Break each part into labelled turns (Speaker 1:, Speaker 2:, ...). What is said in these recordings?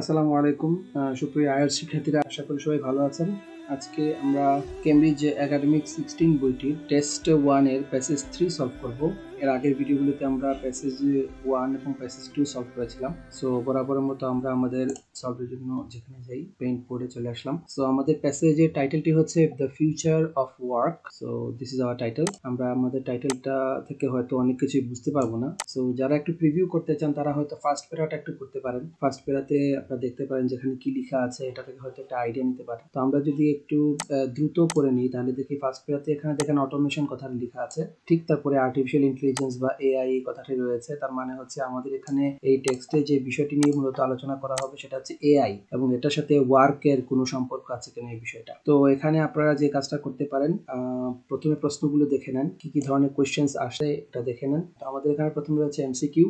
Speaker 1: আসসালামু আলাইকুম সুপ্রিয় আয়ার শিক্ষার্থীরা আশা করি সবাই ভালো আছেন আজকে আমরা কেমব্রিজ একাডেমিক সিক্সটিন বইটির টেস্ট ওয়ানের প্যাসেজ থ্রি সলভ করব এর আগের ভিডিওগুলোতে আমরা প্যাসেজ ওয়ান এবং প্যাসেজ টু সলভ করেছিলাম সো বরাবরের মতো আমরা আমাদের সলভের জন্য যেখানে যাই পেইন্ট বোর্ডে চলে আসলাম সো আমাদের প্যাসেজের টাইটেলটি হচ্ছে the future of work so this is our title আমরা আমাদের টাইটেলটা থেকে হয়তো অনেক কিছুই বুঝতে পারবো না সো যারা একটু প্রিভিউ করতে চান তারা হয়তো ফার্স্ট পেরাটা একটু করতে পারেন ফার্স্ট পেরাতে আপনারা দেখতে পারেন যেখানে কি লেখা আছে এটা থেকে হয়তো একটা আইডিয়া নিতে পারেন তো আমরা যদি একটু দ্রুত করে নিই তাহলে দেখি ফার্স্ট পেরাতে এখানে দেখেন অটোমেশন কথা লেখা আছে ঠিক তারপরে আর্টিফিশিয়াল ইন্টেলিজেন্স ইন্টেলিজেন্স বা এআই এই কথাটি রয়েছে তার মানে হচ্ছে আমাদের এখানে এই টেক্সটে যে বিষয়টি নিয়ে মূলত আলোচনা করা হবে সেটা হচ্ছে এআই এবং এটার সাথে ওয়ার্কের কোনো সম্পর্ক আছে কিনা এই বিষয়টা তো এখানে আপনারা যে কাজটা করতে পারেন প্রথমে প্রশ্নগুলো দেখে নেন কি কি ধরনের কোয়েশ্চেন্স আসে এটা দেখে নেন তো আমাদের এখানে প্রথমে রয়েছে এমসিকিউ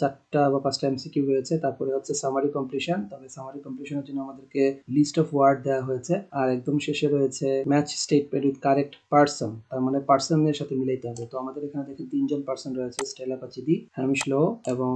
Speaker 1: চারটা বা পাঁচটা এমসিকিউ রয়েছে তারপরে হচ্ছে সামারি কমপ্লিশন তবে সামারি কমপ্লিশনের জন্য আমাদেরকে লিস্ট অফ ওয়ার্ড দেওয়া হয়েছে আর একদম শেষে রয়েছে match statement with correct person তার মানে পার্সনের সাথে মিলাইতে হবে তো আমাদের এখানে দেখে তিনজন একজন পার্সন রয়েছে স্টেলা পাচিদি হ্যামিশ লো এবং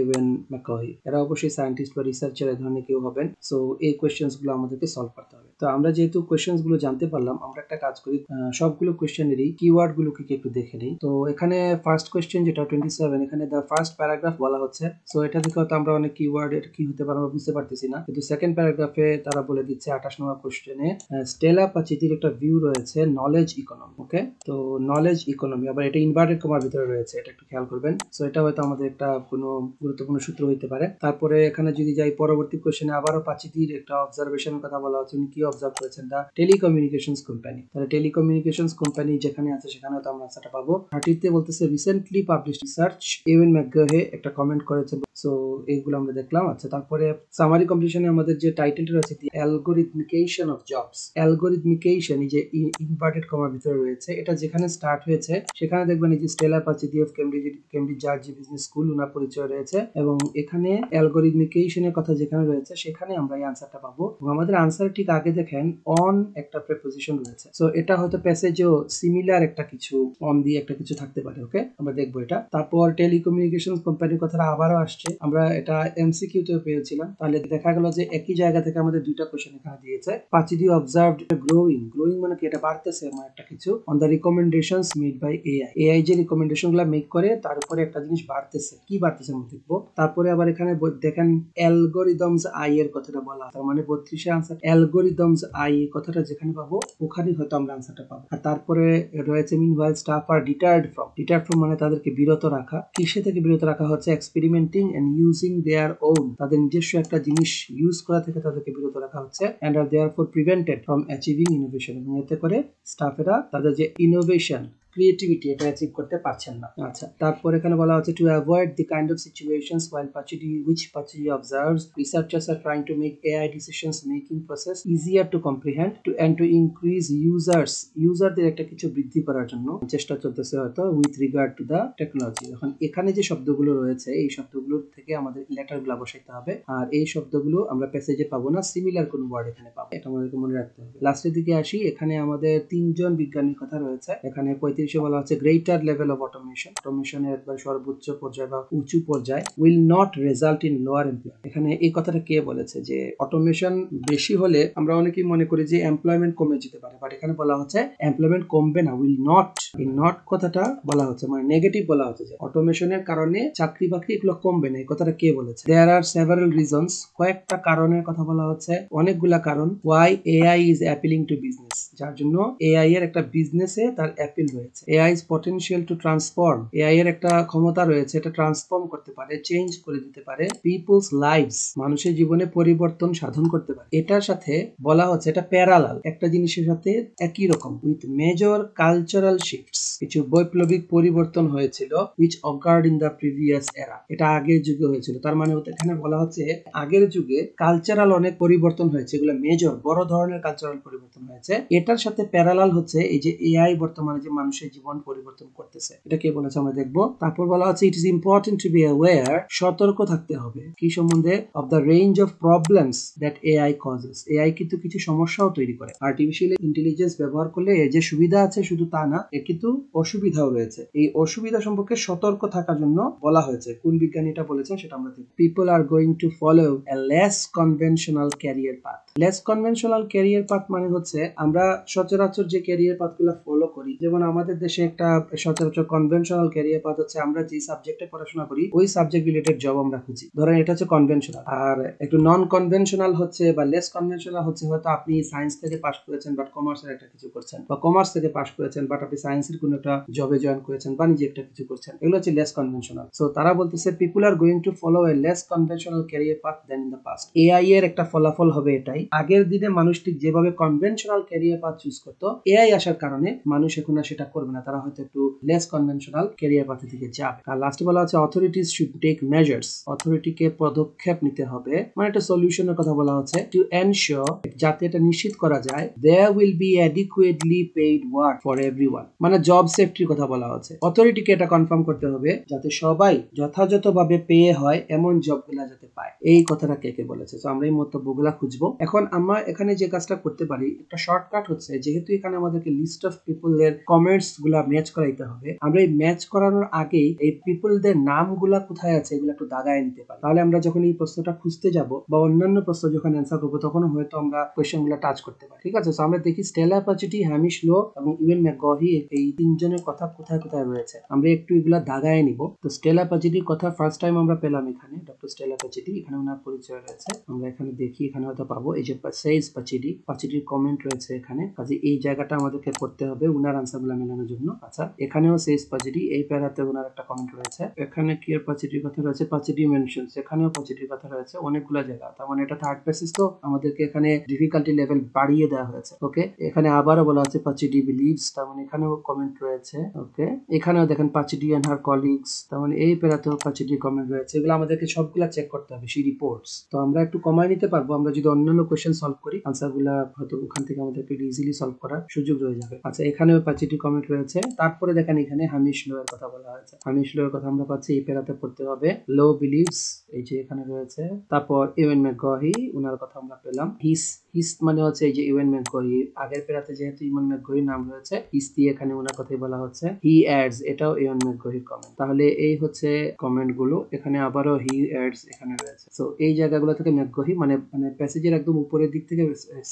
Speaker 1: এভেন ম্যাকহি এরা অবশ্যই সায়েন্টিস্ট বা রিসার্চার এই ধরনের কেউ হবেন সো এই কোয়েশ্চেন্স গুলো আমাদেরকে সলভ করতে হবে তো আমরা যেহেতু কোয়েশ্চেন্স গুলো জানতে পারলাম আমরা একটা কাজ করি সবগুলো কোয়েশ্চেনেরই কিওয়ার্ড গুলোকে একটু দেখে নিই তো এখানে ফার্স্ট কোয়েশ্চেন যেটা টোয়েন্টি সেভেন এখানে দ্য ফার্স্ট প্যারাগ্রাফ বলা হচ্ছে সো এটা দেখে হয়তো আমরা অনেক কিওয়ার্ড এর কি হতে পারে বুঝতে পারতেছি না কিন্তু সেকেন্ড প্যারাগ্রাফে তারা বলে দিচ্ছে আঠাশ নম্বর কোয়েশ্চেনে স্টেলা পাচিতির একটা ভিউ রয়েছে নলেজ ইকোনমি ওকে তো নলেজ ইকোনমি আবার এটা ইনভার্টেড কমার ভিতরে ভিতরে রয়েছে এটা একটু খেয়াল করবেন সো এটা হয়তো আমাদের একটা কোনো গুরুত্বপূর্ণ সূত্র হইতে পারে তারপরে এখানে যদি যাই পরবর্তী কোয়েশনে আবারও পাচিতির একটা অবজারভেশনের কথা বলা হচ্ছে উনি কি অবজার্ভ করেছেন দা টেলিকমিউনিকেশন কোম্পানি তাহলে টেলিকমিউনিকেশন কোম্পানি যেখানে আছে সেখানে হয়তো আমরা আনসারটা পাবো থার্টিতে বলতেছে রিসেন্টলি পাবলিশ রিসার্চ এভেন ম্যাকগ্রহে একটা কমেন্ট করেছে সো এইগুলো আমরা দেখলাম আচ্ছা তারপরে সামারি কম্পিটিশনে আমাদের যে টাইটেলটা রয়েছে অ্যালগোরিদমিকেশন অফ জবস অ্যালগোরিদমিকেশন এই যে ইনভার্টেড কমার ভিতরে রয়েছে এটা যেখানে স্টার্ট হয়েছে সেখানে দেখবেন এই যে স্টেলার varsity of Cambridge Cambridge judge business school ওনার পরিচয় রয়েছে এবং এখানে অ্যালগোরিদমিকেশনের কথা যেখানে রয়েছে সেখানে আমরা এই আনসারটা পাবো আমাদের আনসার ঠিক আগে দেখেন অন একটা প্রেপোজিশন রয়েছে সো এটা হয়তো প্যাসেজও সিমিলার একটা কিছু অন দিয়ে একটা কিছু থাকতে পারে ওকে আমরা দেখবো এটা তারপর টেলিকমিউনিকেশন কোম্পানির কথাটা আবারও আসছে আমরা এটা এমসিকিউ তে পেয়েছিলাম তাহলে দেখা গেল যে একই জায়গা থেকে আমাদের দুইটা কোশ্চেন এখানে দিয়েছে পাঁচিডি অবজার্ভড গ্রোয়িং গ্রোয়িং মানে কি এটা বাড়তেছে এমন একটা কিছু on the recommendation made by AI AI যে রিকমেন্ডেশন ইকুয়েশনগুলো মেক করে তার উপরে একটা জিনিস বাড়তেছে কি বাড়তেছে আমি দেখবো তারপরে আবার এখানে দেখেন অ্যালগোরিদমস আই এর কথাটা বলা তার মানে বত্রিশে আনসার অ্যালগোরিদমস আই এর কথাটা যেখানে পাবো ওখানেই হয়তো আমরা আনসারটা পাবো আর তারপরে রয়েছে মিনভাইল স্টাফ আর ডিটায়ার্ড ফ্রম ডিটায়ার্ড ফ্রম মানে তাদেরকে বিরত রাখা কিসে থেকে বিরত রাখা হচ্ছে experimenting and using their own তাদের নিজস্ব একটা জিনিস ইউজ করা থেকে তাদেরকে বিরত রাখা হচ্ছে and R therefore prevented from achieving innovation এতে করে স্টাফেরা তাদের যে ইনোভেশন ক্রিয়েটিভিটি এটা অ্যাচিভ করতে পারছেন না আচ্ছা তারপর এখানে বলা হচ্ছে to avoid the kind of situations while পাচুডি উইচ পাচুডি observes researchers are trying to make AI decisions making process easier to comprehend to and to increase users ইউজারদের একটা কিছু বৃদ্ধি করার জন্য চেষ্টা চলতেছে হয়তো with regard to the technology এখন এখানে যে শব্দগুলো রয়েছে এই শব্দগুলোর থেকে আমাদের লেটারগুলো বসাইতে হবে আর এই শব্দগুলো আমরা প্যাসেজে পাবো না সিমিলার কোনো ওয়ার্ড এখানে পাবো এটা আমাদেরকে মনে রাখতে হবে লাস্টের দিকে আসি এখানে আমাদের তিনজন বিজ্ঞানীর কথা রয়েছে এখানে পঁয়ত্রিশ ইংলিশে বলা হচ্ছে গ্রেটার লেভেল অফ অটোমেশন অটোমেশনের একবার সর্বোচ্চ পর্যায়ে বা উঁচু পর্যায়ে will not result in lower employ এখানে এই কথাটা কে বলেছে যে অটোমেশন বেশি হলে আমরা অনেকেই মনে করি যে এমপ্লয়মেন্ট কমে যেতে পারে বাট এখানে বলা হচ্ছে এমপ্লয়মেন্ট কমবে না উইল নট এই নট কথাটা বলা হচ্ছে মানে নেগেটিভ বলা হচ্ছে যে অটোমেশনের কারণে চাকরি বাকরি এগুলো কমবে না এই কথাটা কে বলেছে দেয়ার আর সেভারাল রিজনস কয়েকটা কারণের কথা বলা হচ্ছে অনেকগুলা কারণ why AI is appealing to business যার জন্য এআই এর একটা বিজনেসে তার অ্যাপিল রয়েছে AI potential to transform AI এর একটা ক্ষমতা রয়েছে এটা ট্রান্সফর্ম করতে পারে চেঞ্জ করে দিতে পারে পিপলস লাইফস মানুষের জীবনে পরিবর্তন সাধন করতে পারে এটার সাথে বলা হচ্ছে এটা প্যারালাল একটা জিনিসের সাথে একই রকম উইথ মেজর কালচারাল শিফটস কিছু বৈপ্লবিক পরিবর্তন হয়েছিল which occurred in the previous era এটা আগের যুগে হয়েছিল তার মানে এখানে বলা হচ্ছে আগের যুগে কালচারাল অনেক পরিবর্তন হয়েছে এগুলো মেজর বড় ধরনের কালচারাল পরিবর্তন হয়েছে এটা এটার সাথে প্যারালাল হচ্ছে এই যে এআই বর্তমানে যে মানুষের জীবন পরিবর্তন করতেছে এটা কে বলেছে আমরা দেখবো তারপর বলা হচ্ছে it is important to be aware সতর্ক থাকতে হবে কি সম্বন্ধে of the range of problems that AI causes AI কিন্তু কিছু সমস্যাও তৈরি করে আর্টিফিশিয়াল ইন্টেলিজেন্স ব্যবহার করলে এর যে সুবিধা আছে শুধু তা না এর কিন্তু অসুবিধাও রয়েছে এই অসুবিধা সম্পর্কে সতর্ক থাকার জন্য বলা হয়েছে কোন বিজ্ঞানী এটা বলেছে সেটা আমরা দেখব people are going to follow less conventional career path less conventional career path মানে হচ্ছে আমরা সচরাচর যে ক্যারিয়ার পাথগুলো ফলো করি যেমন আমাদের দেশে একটা সচরাচর কনভেনশনাল ক্যারিয়ার পাথ হচ্ছে আমরা যে সাবজেক্টে পড়াশোনা করি ওই সাবজেক্ট রিলেটেড জব আমরা খুঁজি ধরেন এটা হচ্ছে কনভেনশনাল আর একটু নন কনভেনশনাল হচ্ছে বা লেস কনভেনশনাল হচ্ছে হয়তো আপনি সায়েন্স থেকে পাশ করেছেন বাট কমার্সের একটা কিছু করছেন বা কমার্স থেকে পাশ করেছেন বাট আপনি সায়েন্সের কোনো একটা জবে জয়েন করেছেন বা নিজে একটা কিছু করছেন এগুলো হচ্ছে লেস কনভেনশনাল সো তারা বলতেছে people are going to follow a less conventional career path than in the past AI এর একটা ফলাফল হবে এটাই আগের দিনে মানুষটি যেভাবে কনভেনশনাল ক্যারিয়ার পাথ চুজ করতো এআই আসার কারণে মানুষ এখন আর সেটা করবে না তারা হয়তো একটু লেস কনভেনশনাল কেরিয়ার পাথে দিকে যাবে আর লাস্টে বলা হচ্ছে অথরিটিস শুড টেক মেজার্স অথরিটিকে পদক্ষেপ নিতে হবে মানে একটা সলিউশনের কথা বলা হচ্ছে টু এনশিওর যাতে এটা নিশ্চিত করা যায় there will be adequately paid work for everyone মানে জব সেফটির কথা বলা হচ্ছে অথরিটিকে এটা কনফার্ম করতে হবে যাতে সবাই যথাযথভাবে পেয়ে হয় এমন জব গুলা যাতে পায় এই কথাটা কে কে বলেছে তো আমরা এই মতব্যগুলা খুঁজবো এখন আমরা এখানে যে কাজটা করতে পারি একটা শর্টকাট হচ্ছে যেহেতু এখানে আমাদেরকে লিস্ট অফ পিপলের কমেন্টস গুলা ম্যাচ করাইতে হবে আমরা এই ম্যাচ করানোর আগেই এই পিপলদের নামগুলা কোথায় আছে এগুলো একটু দাগায় নিতে পারি তাহলে আমরা যখন এই প্রশ্নটা খুঁজতে যাব বা অন্যান্য প্রশ্ন যখন অ্যান্সার করবো তখন হয়তো আমরা কোয়েশন গুলো টাচ করতে পারি ঠিক আছে আমরা দেখি স্টেলা পাচিটি হ্যামিশ লো এবং ইভেন ম্যাকগহি এই তিনজনের কথা কোথায় কোথায় রয়েছে আমরা একটু এগুলা দাগায় নিব তো স্টেলা পাচিটির কথা ফার্স্ট টাইম আমরা পেলাম এখানে ডক্টর স্টেলা পাচিটি এখানে ওনার পরিচয় রয়েছে আমরা এখানে দেখি এখানে হয়তো পাবো এই যে সেইজ পাচিটি পাচিটির কমেন্ট রয়েছে এখানে কাজে এই জায়গাটা আমাদেরকে করতে হবে উনার আনসারগুলো মেলানোর জন্য আচ্ছা এখানেও শেষ পজিটিভ এই প্যারাতে উনার একটা কমেন্ট রয়েছে এখানে কি এর পাচিটির কথা রয়েছে পজিটিভ মেনশন এখানেও পাচিটির কথা রয়েছে অনেকগুলো জায়গা তার মানে এটা থার্ড বেসিস তো আমাদেরকে এখানে ডিফিকাল্টি লেভেল বাড়িয়ে দেওয়া হয়েছে ওকে এখানে আবারও বলা হচ্ছে পজিটিভ বিলিভস তার মানে এখানেও কমেন্ট রয়েছে ওকে এখানেও দেখেন পজিটিভ এন্ড হার কলিগস তার মানে এই প্যারাতেও পজিটিভ কমেন্ট রয়েছে এগুলো আমাদেরকে সবগুলা চেক করতে হবে সেই রিপোর্টস তো আমরা একটু কমায় নিতে পারবো আমরা যদি অন্যান্য কোয়েশ্চেন সলভ করি আনসারগুলা হয়তো ওখান থেকে আমাদেরকে ইজিলি সলভ করার সুযোগ রয়ে যাবে আচ্ছা এখানেও পাঁচটি কমেন্ট রয়েছে তারপরে দেখেন এখানে হামিশ লো এর কথা বলা হয়েছে হামিশ লো এর কথা আমরা পাচ্ছি এই পেরাতে পড়তে হবে লো বিলিভস এই যে এখানে রয়েছে তারপর ইউএন ম্যাকগহি ওনার কথা আমরা পেলাম হিস হিস মানে হচ্ছে এই যে ইউএন ম্যাকগহি আগের পেরাতে যেহেতু ইউএন ম্যাকগহি নাম রয়েছে হিস দিয়ে এখানে ওনার কথাই বলা হচ্ছে হি অ্যাডস এটাও ইউএন ম্যাকগহির কমেন্ট তাহলে এই হচ্ছে কমেন্ট গুলো এখানে আবারও হি অ্যাডস এখানে রয়েছে সো এই জায়গাগুলো থেকে ম্যাকগহি মানে মানে প্যাসেজের একদম উপরের দিক থেকে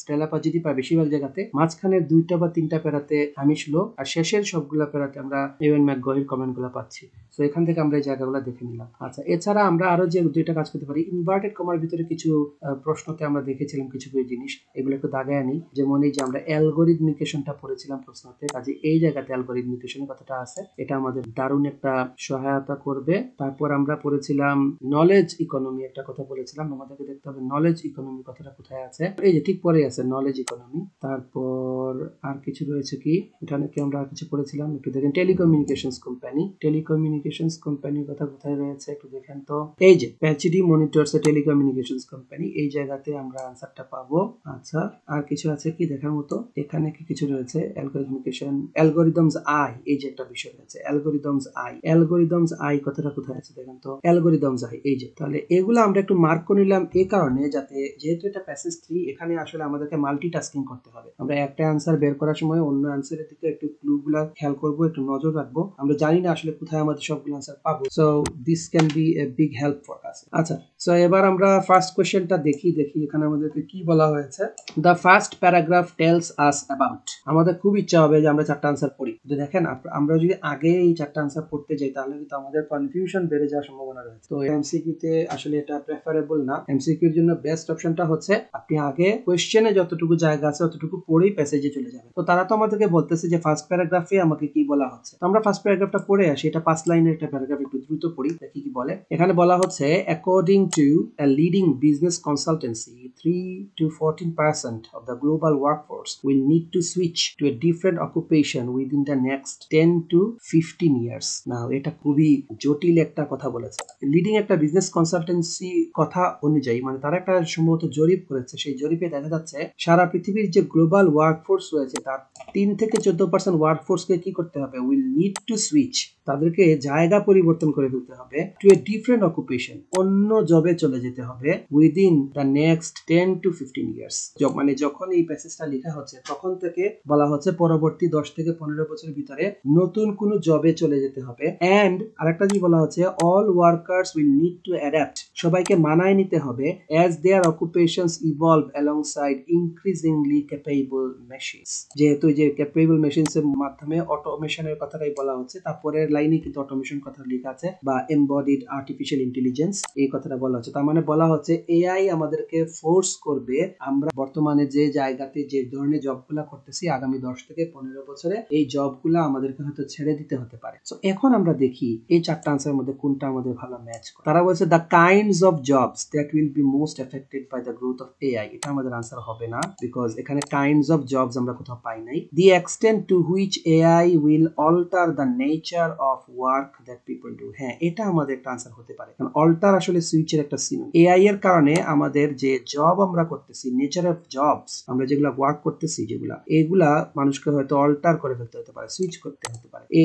Speaker 1: স্টেলা পাজিটি পায় বেশিরভাগ জায়গাতে মাঝখানের দুইটা বা তিনটা প্যারাতে আমিষ লোক আর শেষের সবগুলা প্যারাতে আমরা এভেন কমেন্ট গুলা পাচ্ছি তো এখান থেকে আমরা এই জায়গাগুলো দেখে নিলাম আচ্ছা এছাড়া আমরা আরো যে দুইটা কাজ করতে পারি ইনভার্টেড কমার ভিতরে কিছু প্রশ্নতে আমরা দেখেছিলাম কিছু কিছু জিনিস এগুলো একটু দাগায় আনি যেমন এই যে আমরা অ্যালগোরিদমিকেশনটা পড়েছিলাম প্রশ্নতে কাজে এই জায়গাতে অ্যালগোরিদমিকেশনের কথাটা আছে এটা আমাদের দারুণ একটা সহায়তা করবে তারপর আমরা পড়েছিলাম নলেজ ইকোনমি একটা কথা বলেছিলাম আমাদেরকে দেখতে হবে নলেজ ইকোনমি কথাটা কোথায় আছে এই যে ঠিক পরে আছে নলেজ ইকোনমি তারপর তারপর আর কিছু রয়েছে কি এটা নাকি আমরা আর কিছু পড়েছিলাম একটু দেখেন টেলিকমিউনিকেশনস কোম্পানি টেলিকমিউনিকেশনস কোম্পানির কথা কোথায় রয়েছে একটু দেখেন তো এই যে Pachidi monitors a telecommunications company এই জায়গাতে আমরা আনসারটা পাবো আচ্ছা আর কিছু আছে কি দেখার মতো এখানে কি কিছু রয়েছে অ্যালগোরিদমিকেশন অ্যালগোরিদমস আই এই যে একটা বিষয় রয়েছে অ্যালগোরিদমস আই অ্যালগোরিদমস আই কথাটা কোথায় আছে দেখেন তো অ্যালগোরিদমস আই এই যে তাহলে এগুলো আমরা একটু মার্ক করে নিলাম এই কারণে যাতে যেহেতু এটা প্যাসেজ থ্রি এখানে আসলে আমাদেরকে মাল্টিটাস্কিং করতে হবে আমরা একটা অ্যান্সার বের করার সময় অন্য অ্যান্সারের দিকে একটু ক্লুগুলা খেয়াল করব একটু নজর রাখবো আমরা জানি না আসলে কোথায় আমাদের সবগুলো অ্যান্সার পাবো so this can be a big help for us আচ্ছা সো এবার আমরা ফার্স্ট কোয়েশ্চেনটা দেখি দেখি এখানে আমাদেরকে কি বলা হয়েছে the first paragraph tells us about আমাদের খুব ইচ্ছা হবে যে আমরা চারটা অ্যান্সার পড়ি কিন্তু দেখেন আমরা যদি আগে এই চারটা অ্যান্সার পড়তে যাই তাহলে কিন্তু আমাদের কনফিউশন বেড়ে যাওয়ার সম্ভাবনা রয়েছে তো এমসিকিউ তে আসলে এটা প্রেফারেবল না এমসিকিউ এর জন্য বেস্ট অপশনটা হচ্ছে আপনি আগে কোয়েশ্চেনে যতটুকু জায়গা আছে ততটুকু পড়েই প্যাসেজে চলে যাবে তো তারা তো আমাদেরকে বলতেছে যে ফার্স্ট প্যারাগ্রাফে আমাকে কি বলা হচ্ছে আমরা ফার্স্ট প্যারাগ্রাফটা পড়ে আসি এটা পাঁচ লাইনের একটা প্যারাগ্রাফ একটু দ্রুত পড়ি কি কি বলে এখানে বলা হচ্ছে according to a leading business consultancy, 3 to 14% of the global workforce will need to switch to a different occupation within the next 10 to 15 years Now, এটা খুবই জটিল একটা কথা বলেছে লিডিং একটা বিজনেস কনসালটেন্সি কথা অনুযায়ী মানে তারা একটা সম্ভবত জরিপ করেছে সেই জরিপে দেখা যাচ্ছে সারা পৃথিবীর যে গ্লোবাল ওয়ার্ক ওয়ার্কফোর্স রয়েছে তার তিন থেকে চোদ্দ পার্সেন্ট ওয়ার্কফোর্সকে কি করতে হবে উইল নিড টু সুইচ তাদেরকে জায়গা পরিবর্তন করে ফেলতে হবে টু এ ডিফারেন্ট অকুপেশন অন্য জবে চলে যেতে হবে within the next ten to fifteen years মানে যখন এই প্যাসেজটা লেখা হচ্ছে তখন থেকে বলা হচ্ছে পরবর্তী দশ থেকে পনেরো বছরের ভিতরে নতুন কোন জবে চলে যেতে হবে অ্যান্ড আরেকটা জিনিস বলা হচ্ছে all workers will need to adapt সবাইকে মানায় নিতে হবে as their occupation evolve alongside increasingly capable capable machines যেহেতু যে ক্যাপেবল মেশিনস এর মাধ্যমে অটোমেশনের কথাটাই বলা হচ্ছে তারপরে লাইনে কিন্তু অটোমেশন কথা লেখা আছে বা এমবডিড আর্টিফিশিয়াল ইন্টেলিজেন্স এই কথাটা বলা হচ্ছে তার মানে বলা হচ্ছে এআই আমাদেরকে ফোর্স করবে আমরা বর্তমানে যে জায়গাতে যে ধরনের জবগুলো করতেছি আগামী দশ থেকে পনেরো বছরে এই জবগুলো আমাদেরকে হয়তো ছেড়ে দিতে হতে পারে তো এখন আমরা দেখি এই চারটা আনসারের মধ্যে কোনটা আমাদের ভালো ম্যাচ করে তারা বলছে the kinds of jobs that will be most affected by the growth of AI এটা আমাদের আনসার হবে না বিকজ এখানে কাইন্ডস kinds of jobs আমরা কোথাও পাই নাই the extent to which AI will alter the nature of work that people do হ্যাঁ এটা আমাদের একটা আনসার হতে পারে কারণ অল্টার আসলে সুইচের একটা সিন এআই এর কারণে আমাদের যে জব আমরা করতেছি নেচার অফ জবস আমরা যেগুলো ওয়ার্ক করতেছি যেগুলা এগুলা মানুষকে হয়তো অল্টার করে ফেলতে হতে পারে সুইচ করতে হতে পারে এই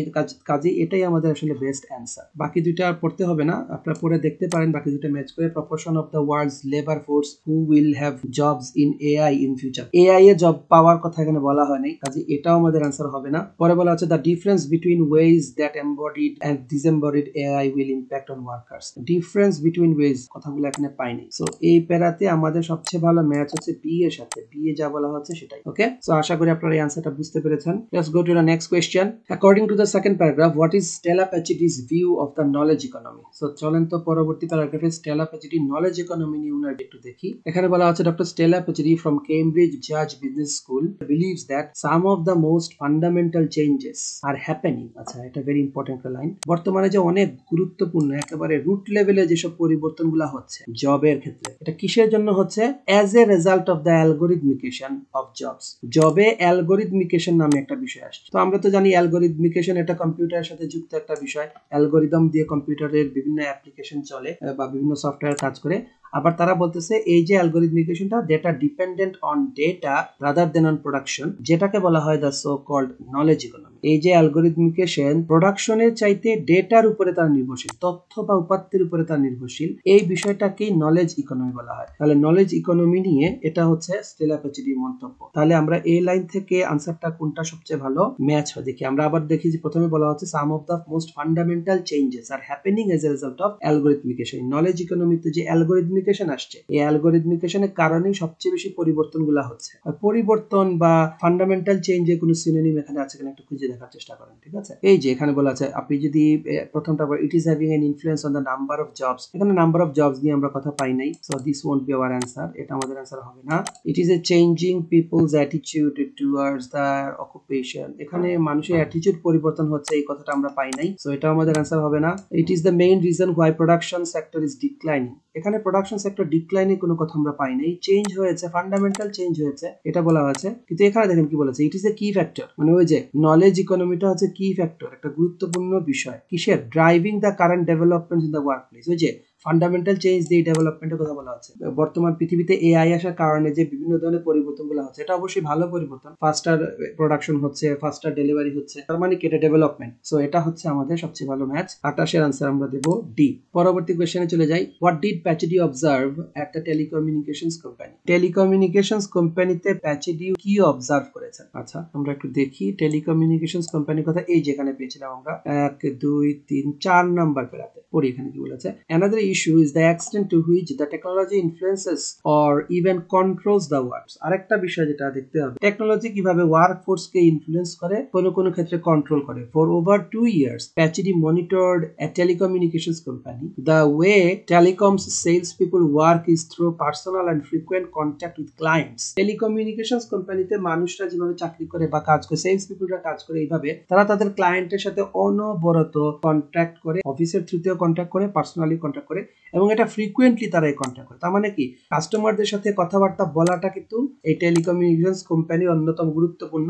Speaker 1: কাজে এটাই আমাদের আসলে বেস্ট অ্যান্সার বাকি দুইটা পড়তে হবে না আপনারা পড়ে দেখতে পারেন বাকি দুইটা ম্যাচ করে proportion of the world's labour force who will have jobs in AI in future AI এ জব পাওয়ার কথা এখানে বলা হয় নাই কাজে এটাও আমাদের আনসার হবে না পরে বলা আছে the difference between ways that embodied and disembodied AI will impact on workers difference between ways কথাগুলো এখানে পাইনি সো এই প্যারাতে আমাদের সবচেয়ে ভালো ম্যাচ হচ্ছে বি এর সাথে বি এ যা বলা হচ্ছে সেটাই ওকে সো আশা করি আপনারা এই আনসারটা বুঝতে পেরেছেন let's go to the next question according to the second paragraph what is Stella Pachidi's view of the knowledge economy so চলেন তো পরবর্তী প্যারাগ্রাফে স্টেলা প্যাচিটি নলেজ ইকোনমি নিয়ে উনার একটু দেখি এখানে বলা আছে doctor Stella Pachidi from Cambridge জাজ Business school believes that some of the most fundamental changes are happening আচ্ছা এটা ভেরি ইম্পর্টেন্ট লাইন বর্তমানে যে অনেক গুরুত্বপূর্ণ একেবারে রুট লেভেলে যেসব পরিবর্তনগুলো হচ্ছে জবের ক্ষেত্রে এটা কিসের জন্য হচ্ছে as a result of the algorithmication of jobs জবে অ্যালগোরিদমিকেশন নামে একটা বিষয় আসছে তো আমরা তো জানি অ্যালগোরিদমিকেশন এটা কম্পিউটারের সাথে যুক্ত একটা বিষয় অ্যালগোরিদম দিয়ে কম্পিউটারের বিভিন্ন অ্যাপ্লিকেশন চলে বা বিভিন্ন সফটওয়্যার কাজ করে আবার তারা বলতেছে এই যে অ্যালগোরিদমিকেশনটা data dependent on data rather than on production যেটাকে বলা হয় the so called knowledge economy এই যে অ্যালগোরিদমিকেশন প্রোডাকশনের চাইতে ডেটার উপরে তারা নির্ভরশীল তথ্য বা উপাত্তের উপরে তারা নির্ভরশীল এই বিষয়টাকেই নলেজ ইকোনমি বলা হয় তাহলে নলেজ ইকোনমি নিয়ে এটা হচ্ছে স্টেলা পেচিডির মন্তব্য তাহলে আমরা এই লাইন থেকে আনসারটা কোনটা সবচেয়ে ভালো ম্যাচ হয় দেখি আমরা আবার দেখি যে প্রথমে বলা হচ্ছে some of the most fundamental changes are happening as a result of algorithmication knowledge ইকোনমিতে যে অ্যালগোরিদমিকেশন আসছে এই অ্যালগোরিদমিকেশনের কারণেই সবচেয়ে বেশি পরিবর্তনগুলো হচ্ছে পরিবর্তন বা ফান্ডামেন্টাল চেঞ্জে কোনো সিনোনিম এখানে আছে কিনা একটু খুঁজে দেখার চেষ্টা করেন ঠিক আছে এই যে এখানে বলা আছে আপনি যদি প্রথমটা it is having an influence on the number of jobs এখানে নাম্বার অফ জবস নিয়ে আমরা কথা পাই নাই so this won't be our answer এটা আমাদের অ্যান্সার হবে না it is a changing people's attitude towards the occupation এখানে মানুষের অ্যাটিটিউড পরিবর্তন হচ্ছে এই কথাটা আমরা পাই নাই সো এটা আমাদের অ্যান্সার হবে না it is the main reason why production sector is declining এখানে প্রোডাকশন সেক্টর ডিক্লাইনে কোনো কথা আমরা পাই নাই চেঞ্জ হয়েছে ফান্ডামেন্টাল চেঞ্জ হয়েছে এটা বলা হয়েছে কিন্তু এখানে দেখেন কি বলেছে ইট ইজ এ কি ফ্যাক্টর মানে ওই যে নলেজ ইকোনমিটা হচ্ছে কি ফ্যাক্টর একটা গুরুত্বপূর্ণ বিষয় কিসের driving the current development in the workplace ওই যে ফান্ডামেন্টাল চেঞ্জ দিয়ে ডেভেলপমেন্টের কথা বলা হচ্ছে বর্তমান পৃথিবীতে এআই আসার কারণে যে বিভিন্ন ধরনের পরিবর্তন গুলো হচ্ছে এটা অবশ্যই ভালো পরিবর্তন ফাস্টার প্রোডাকশন হচ্ছে ফাস্টার ডেলিভারি হচ্ছে তার মানে কি এটা ডেভেলপমেন্ট সো এটা হচ্ছে আমাদের সবচেয়ে ভালো ম্যাচ আটাশের আনসার আমরা দেব ডি পরবর্তী কোয়েশ্চনে চলে যাই what did Pachidi observe at the telecommunications company telecommunications কোম্পানিতে প্যাচিডি কি অবজার্ভ করেছেন আচ্ছা আমরা একটু দেখি টেলিকমিউনিকেশন সলিউশনস কোম্পানির কথা এই যেখানে পেয়েছিলাম আমরা এক দুই তিন চার নাম্বার পেরাতে পড়ি এখানে কি বলেছে another issue is the extent to which the technology influences or even controls the works আরেকটা বিষয় যেটা দেখতে হবে টেকনোলজি কিভাবে ওয়ার্ক ফোর্স কে ইনফ্লুয়েন্স করে কোন কোন ক্ষেত্রে কন্ট্রোল করে for over two years Pachidi monitored a telecommunications company the way telecoms sales people work is through personal and frequent contact with clients telecommunication কোম্পানিতে মানুষরা যেভাবে চাকরি করে বা কাজ করে সেলস পিপলরা কাজ করে এইভাবে তারা তাদের ক্লায়েন্টের সাথে অনবরত কন্ট্যাক্ট করে অফিসের থ্রুতেও কন্ট্যাক্ট করে পার্সোনালি কন্ট্যাক্ট করে এবং এটা ফ্রিকুয়েন্টলি তারা এই কন্ট্যাক্ট করে তার মানে কি কাস্টমারদের সাথে কথাবার্তা বলাটা কিন্তু এই টেলিকমিউনিকেশন কোম্পানি অন্যতম গুরুত্বপূর্ণ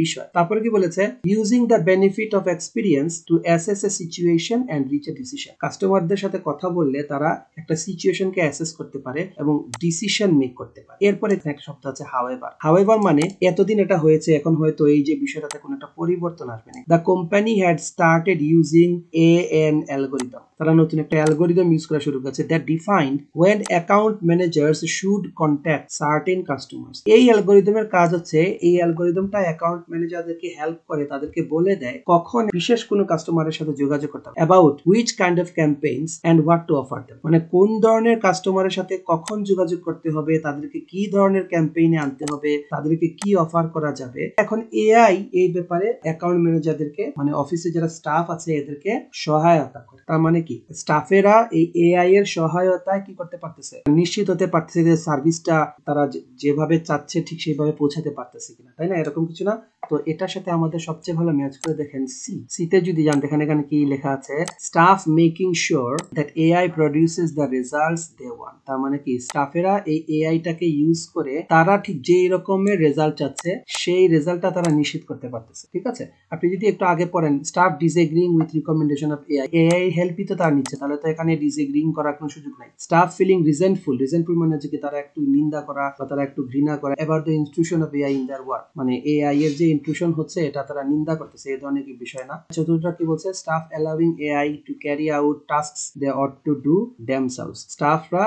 Speaker 1: বিষয় তারপরে কি বলেছে using the benefit of experience to assess a situation and reach a decision কাস্টমারদের সাথে কথা বললে তারা একটা সিচুয়েশনকে অ্যাসেস করতে পারে এবং ডিসিশন মেক করতে পারে এরপরে এক সপ্তাহ আছে হাওয়েভার হাওয়েভার মানে এতদিন এটা হয়েছে এখন হয়তো এই যে বিষয়টাতে কোনো একটা পরিবর্তন আসবে না the company had started using a an algorithm তারা নতুন একটা অ্যালগোরিদম ইউজ করা শুরু করেছে that defined when account managers should contact certain customers এই অ্যালগোরিদমের কাজ হচ্ছে এই অ্যালগোরিদমটা অ্যাকাউন্ট ম্যানেজারদেরকে হেল্প করে তাদেরকে বলে দেয় কখন বিশেষ কোনো কাস্টমারের সাথে যোগাযোগ করতে হবে about which kind of campaigns and what to offer them মানে কোন ধরনের কাস্টমারের সাথে কখন যোগাযোগ করতে হবে তাদেরকে কি ধরনের ক্যাম্পেইনে আনতে হবে তাদেরকে কি অফার করা যাবে এখন এআই এই ব্যাপারে অ্যাকাউন্ট ম্যানেজারদেরকে মানে অফিসে যারা স্টাফ আছে এদেরকে সহায়তা করে তার মানে কি স্টাফেরা এই এআই এর সহায়তায় কি করতে পারতেছে নিশ্চিত হতে পারতেছে যে সার্ভিসটা তারা যেভাবে চাচ্ছে ঠিক সেইভাবে পৌঁছাতে পারতেছে কিনা তাই না এরকম কিছু না তো এটার সাথে আমাদের সবচেয়ে ভালো ম্যাচ করে দেখেন সি সিতে যদি যান দেখেন এখানে কি লেখা আছে staff making sure that AI produces the results they want তার মানে কি স্টাফেরা এই এআইটাকে ইউজ করে তারা ঠিক যেই রকমের রেজাল্ট চাচ্ছে সেই রেজাল্টটা তারা নিশ্চিত করতে পারতেছে ঠিক ঠিক আছে আপনি যদি একটু আগে পড়েন staff disagreeing with recommendation of AI AI হেল্পই তো তার নিচ্ছে তাহলে তো এখানে ডিজেগ্রিং করার কোনো সুযোগ নাই স্টাফ ফিলিং রিজেন্টফুল রিজেন্টফুল মানে হচ্ছে তারা একটু নিন্দা করা বা তারা একটু ঘৃণা করা এবার the institution of AI in their work মানে এআই এর যে ইনস্টিটিউশন হচ্ছে এটা তারা নিন্দা করতেছে এই ধরনের কি বিষয় না চতুর্থটা কি বলছে staff allowing AI to carry out task they ought to do themselves স্টাফরা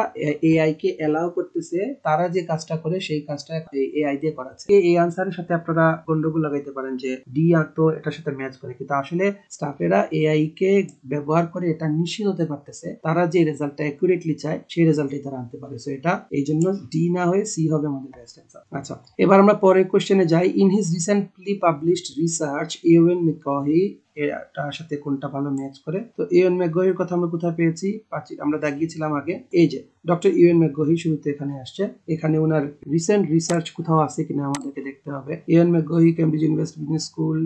Speaker 1: এআই কে অ্যালাউ করতেছে তারা যে কাজটা করে সেই কাজটা এআই দিয়ে করাচ্ছে এই আনসারের সাথে আপনারা গন্ডগোল লাগাইতে পারেন যে ডি আঁকতো এটার সাথে ম্যাচ করে কিন্তু আসলে স্টাফেরা এআই কে ব্যবহার করে এটা নিশ্চিত হতে পারতেছে তারা যে রেজাল্টটা অ্যাকুরেটলি চায় সেই রেজাল্টই তারা আনতে পারে সো এটা এই জন্য ডি না হয়ে সি হবে আমাদের বেস্ট অ্যান্সার আচ্ছা এবার আমরা পরের কোশ্চেনে যাই in his recently published research Ewan McGaughey এটার সাথে কোনটা ভালো ম্যাচ করে তো ইউএন ম্যাকগহির কথা আমরা কোথায় পেয়েছি আমরা দেখিয়েছিলাম আগে এই যে ডক্টর ইউএন ম্যাকগহি শুরুতে এখানে আসছে এখানে ওনার রিসেন্ট রিসার্চ কোথাও আছে কিনা আমাদেরকে দেখতে হবে Ewan McGaughey Cambridge University school